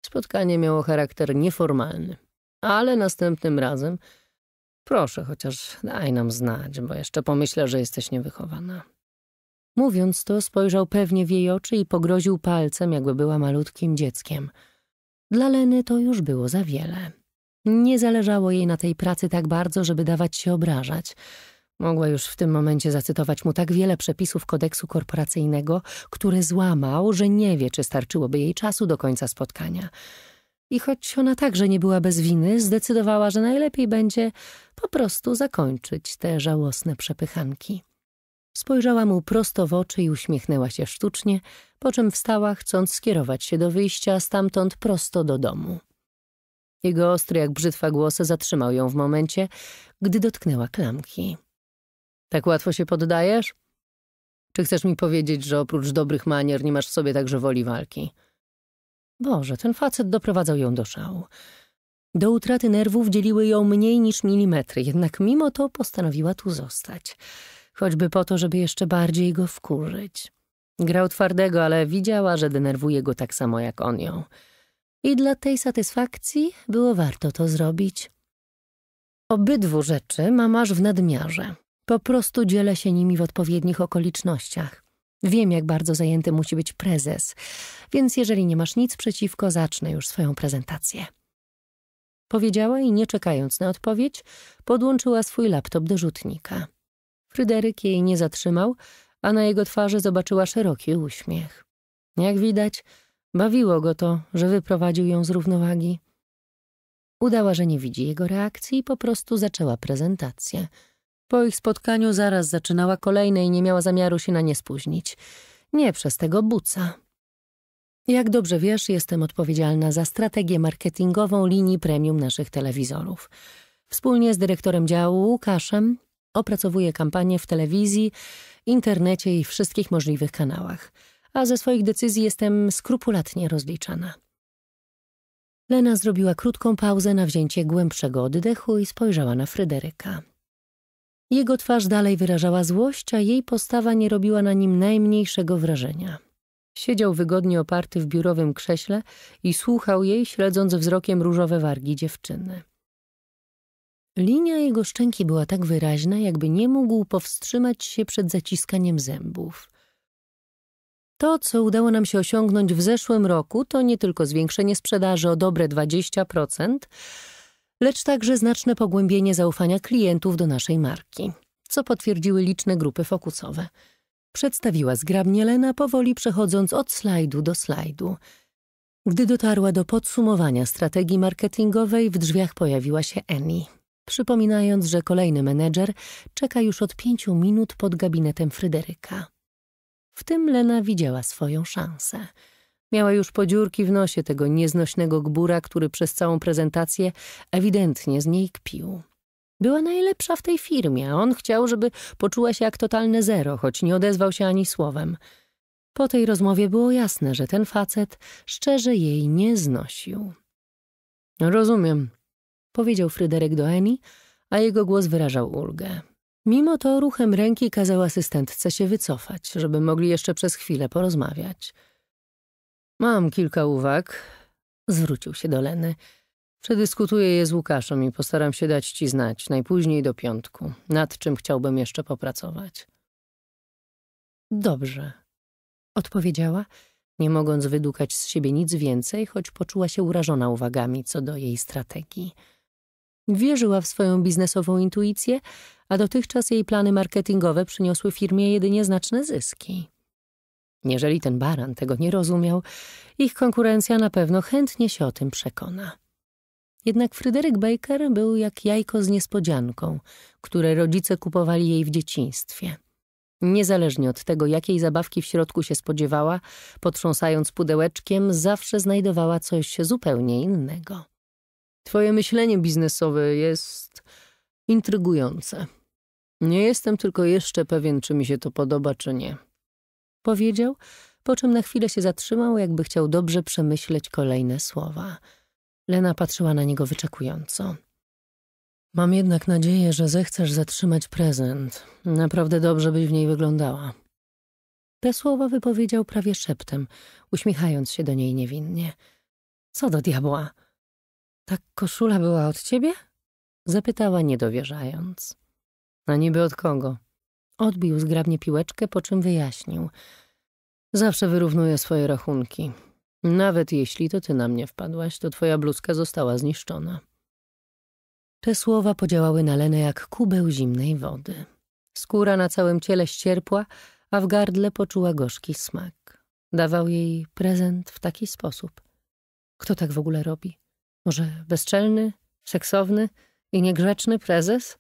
Spotkanie miało charakter nieformalny. Ale następnym razem Proszę, chociaż daj nam znać, bo jeszcze pomyślę, że jesteś niewychowana. Mówiąc to, spojrzał pewnie w jej oczy i pogroził palcem, jakby była malutkim dzieckiem. Dla Leny to już było za wiele. Nie zależało jej na tej pracy tak bardzo, żeby dawać się obrażać. Mogła już w tym momencie zacytować mu tak wiele przepisów kodeksu korporacyjnego, które złamał, że nie wie, czy starczyłoby jej czasu do końca spotkania. I choć ona także nie była bez winy, zdecydowała, że najlepiej będzie po prostu zakończyć te żałosne przepychanki. Spojrzała mu prosto w oczy i uśmiechnęła się sztucznie, po czym wstała, chcąc skierować się do wyjścia stamtąd prosto do domu. Jego ostry jak brzytwa głos zatrzymał ją w momencie, gdy dotknęła klamki. Tak łatwo się poddajesz? Czy chcesz mi powiedzieć, że oprócz dobrych manier nie masz w sobie także woli walki? Boże, ten facet doprowadzał ją do szału. Do utraty nerwów dzieliły ją mniej niż milimetry, jednak mimo to postanowiła tu zostać. Choćby po to, żeby jeszcze bardziej go wkurzyć. Grał twardego, ale widziała, że denerwuje go tak samo jak on ją. I dla tej satysfakcji było warto to zrobić. Obydwu rzeczy mam aż w nadmiarze. Po prostu dzielę się nimi w odpowiednich okolicznościach. Wiem, jak bardzo zajęty musi być prezes, więc jeżeli nie masz nic przeciwko, zacznę już swoją prezentację. Powiedziała i nie czekając na odpowiedź, podłączyła swój laptop do rzutnika. Fryderyk jej nie zatrzymał, a na jego twarzy zobaczyła szeroki uśmiech. Jak widać, bawiło go to, że wyprowadził ją z równowagi. Udała, że nie widzi jego reakcji i po prostu zaczęła prezentację – po ich spotkaniu zaraz zaczynała kolejne i nie miała zamiaru się na nie spóźnić. Nie przez tego buca. Jak dobrze wiesz, jestem odpowiedzialna za strategię marketingową linii premium naszych telewizorów. Wspólnie z dyrektorem działu Łukaszem opracowuję kampanię w telewizji, internecie i wszystkich możliwych kanałach, a ze swoich decyzji jestem skrupulatnie rozliczana. Lena zrobiła krótką pauzę na wzięcie głębszego oddechu i spojrzała na Fryderyka. Jego twarz dalej wyrażała złość, a jej postawa nie robiła na nim najmniejszego wrażenia. Siedział wygodnie oparty w biurowym krześle i słuchał jej, śledząc wzrokiem różowe wargi dziewczyny. Linia jego szczęki była tak wyraźna, jakby nie mógł powstrzymać się przed zaciskaniem zębów. To, co udało nam się osiągnąć w zeszłym roku, to nie tylko zwiększenie sprzedaży o dobre 20%, lecz także znaczne pogłębienie zaufania klientów do naszej marki, co potwierdziły liczne grupy fokusowe. Przedstawiła zgrabnie Lena, powoli przechodząc od slajdu do slajdu. Gdy dotarła do podsumowania strategii marketingowej, w drzwiach pojawiła się Annie, przypominając, że kolejny menedżer czeka już od pięciu minut pod gabinetem Fryderyka. W tym Lena widziała swoją szansę – Miała już podziurki w nosie tego nieznośnego gbura, który przez całą prezentację ewidentnie z niej kpił. Była najlepsza w tej firmie, a on chciał, żeby poczuła się jak totalne zero, choć nie odezwał się ani słowem. Po tej rozmowie było jasne, że ten facet szczerze jej nie znosił. Rozumiem, powiedział Fryderyk do Eni, a jego głos wyrażał ulgę. Mimo to ruchem ręki kazał asystentce się wycofać, żeby mogli jeszcze przez chwilę porozmawiać. Mam kilka uwag, zwrócił się do Leny. Przedyskutuję je z Łukaszem i postaram się dać ci znać, najpóźniej do piątku, nad czym chciałbym jeszcze popracować. Dobrze, odpowiedziała, nie mogąc wydukać z siebie nic więcej, choć poczuła się urażona uwagami co do jej strategii. Wierzyła w swoją biznesową intuicję, a dotychczas jej plany marketingowe przyniosły firmie jedynie znaczne zyski. Jeżeli ten baran tego nie rozumiał, ich konkurencja na pewno chętnie się o tym przekona. Jednak Fryderyk Baker był jak jajko z niespodzianką, które rodzice kupowali jej w dzieciństwie. Niezależnie od tego, jakiej zabawki w środku się spodziewała, potrząsając pudełeczkiem, zawsze znajdowała coś zupełnie innego. Twoje myślenie biznesowe jest intrygujące. Nie jestem tylko jeszcze pewien, czy mi się to podoba, czy nie powiedział, po czym na chwilę się zatrzymał, jakby chciał dobrze przemyśleć kolejne słowa. Lena patrzyła na niego wyczekująco. Mam jednak nadzieję, że zechcesz zatrzymać prezent. Naprawdę dobrze byś w niej wyglądała. Te słowa wypowiedział prawie szeptem, uśmiechając się do niej niewinnie. Co do diabła? Tak koszula była od ciebie? Zapytała niedowierzając. A no niby od kogo? Odbił zgrabnie piłeczkę, po czym wyjaśnił. Zawsze wyrównuję swoje rachunki. Nawet jeśli to ty na mnie wpadłaś, to twoja bluzka została zniszczona. Te słowa podziałały na Lenę jak kubeł zimnej wody. Skóra na całym ciele ścierpła, a w gardle poczuła gorzki smak. Dawał jej prezent w taki sposób. Kto tak w ogóle robi? Może bezczelny, seksowny i niegrzeczny prezes?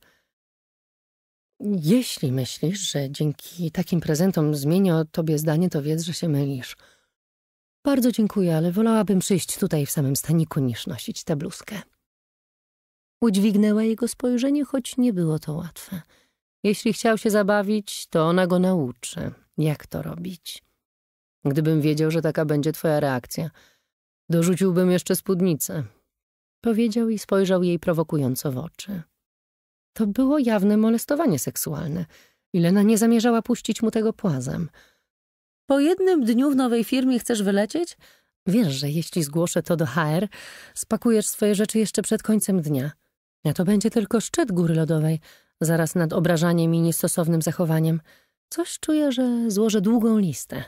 Jeśli myślisz, że dzięki takim prezentom zmienię tobie zdanie, to wiedz, że się mylisz. Bardzo dziękuję, ale wolałabym przyjść tutaj w samym staniku niż nosić tę bluzkę. Udźwignęła jego spojrzenie, choć nie było to łatwe. Jeśli chciał się zabawić, to ona go nauczy, jak to robić. Gdybym wiedział, że taka będzie twoja reakcja, dorzuciłbym jeszcze spódnicę. Powiedział i spojrzał jej prowokująco w oczy. To było jawne molestowanie seksualne. Ilena nie zamierzała puścić mu tego płazem. Po jednym dniu w nowej firmie chcesz wylecieć? Wiesz, że jeśli zgłoszę to do HR, spakujesz swoje rzeczy jeszcze przed końcem dnia. A to będzie tylko szczyt góry lodowej, zaraz nad obrażaniem i niestosownym zachowaniem. Coś czuję, że złożę długą listę.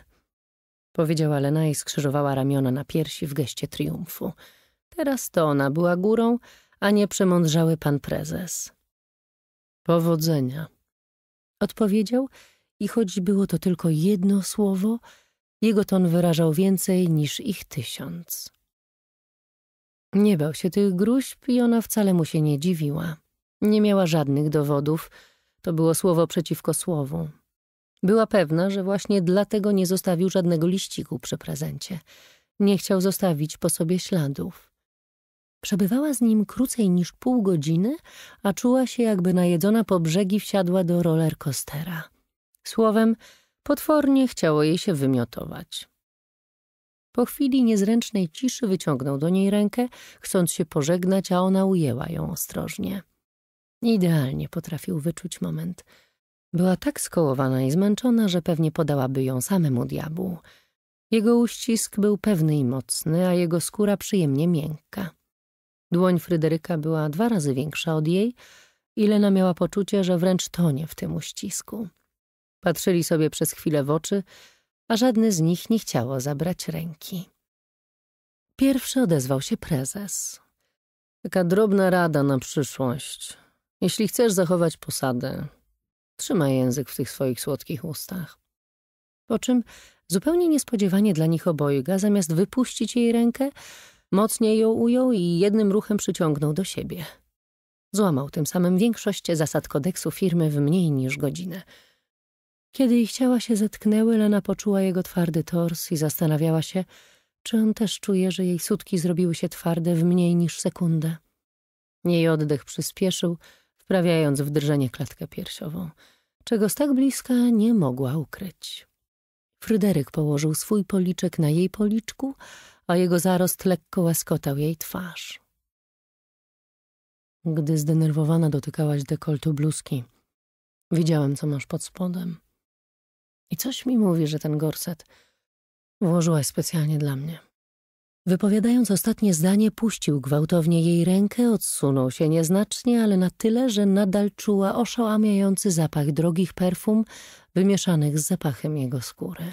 Powiedziała Lena i skrzyżowała ramiona na piersi w geście triumfu. Teraz to ona była górą, a nie przemądrzały pan prezes. Powodzenia. Odpowiedział i choć było to tylko jedno słowo, jego ton wyrażał więcej niż ich tysiąc. Nie bał się tych gruźb i ona wcale mu się nie dziwiła. Nie miała żadnych dowodów, to było słowo przeciwko słowu. Była pewna, że właśnie dlatego nie zostawił żadnego liściku przy prezencie. Nie chciał zostawić po sobie śladów. Przebywała z nim krócej niż pół godziny, a czuła się jakby najedzona po brzegi wsiadła do rollercoastera. Słowem, potwornie chciało jej się wymiotować. Po chwili niezręcznej ciszy wyciągnął do niej rękę, chcąc się pożegnać, a ona ujęła ją ostrożnie. Idealnie potrafił wyczuć moment. Była tak skołowana i zmęczona, że pewnie podałaby ją samemu diabłu. Jego uścisk był pewny i mocny, a jego skóra przyjemnie miękka. Dłoń Fryderyka była dwa razy większa od jej i Lena miała poczucie, że wręcz tonie w tym uścisku. Patrzyli sobie przez chwilę w oczy, a żadny z nich nie chciało zabrać ręki. Pierwszy odezwał się prezes. Taka drobna rada na przyszłość. Jeśli chcesz zachować posadę, trzymaj język w tych swoich słodkich ustach. Po czym, zupełnie niespodziewanie dla nich obojga, zamiast wypuścić jej rękę, Mocniej ją ujął i jednym ruchem przyciągnął do siebie. Złamał tym samym większość zasad kodeksu firmy w mniej niż godzinę. Kiedy ich ciała się zetknęły, Lena poczuła jego twardy tors i zastanawiała się, czy on też czuje, że jej sutki zrobiły się twarde w mniej niż sekundę. Jej oddech przyspieszył, wprawiając w drżenie klatkę piersiową, czego z tak bliska nie mogła ukryć. Fryderyk położył swój policzek na jej policzku, a jego zarost lekko łaskotał jej twarz. Gdy zdenerwowana dotykałaś dekoltu bluzki, widziałem, co masz pod spodem. I coś mi mówi, że ten gorset włożyłaś specjalnie dla mnie. Wypowiadając ostatnie zdanie, puścił gwałtownie jej rękę, odsunął się nieznacznie, ale na tyle, że nadal czuła oszałamiający zapach drogich perfum wymieszanych z zapachem jego skóry.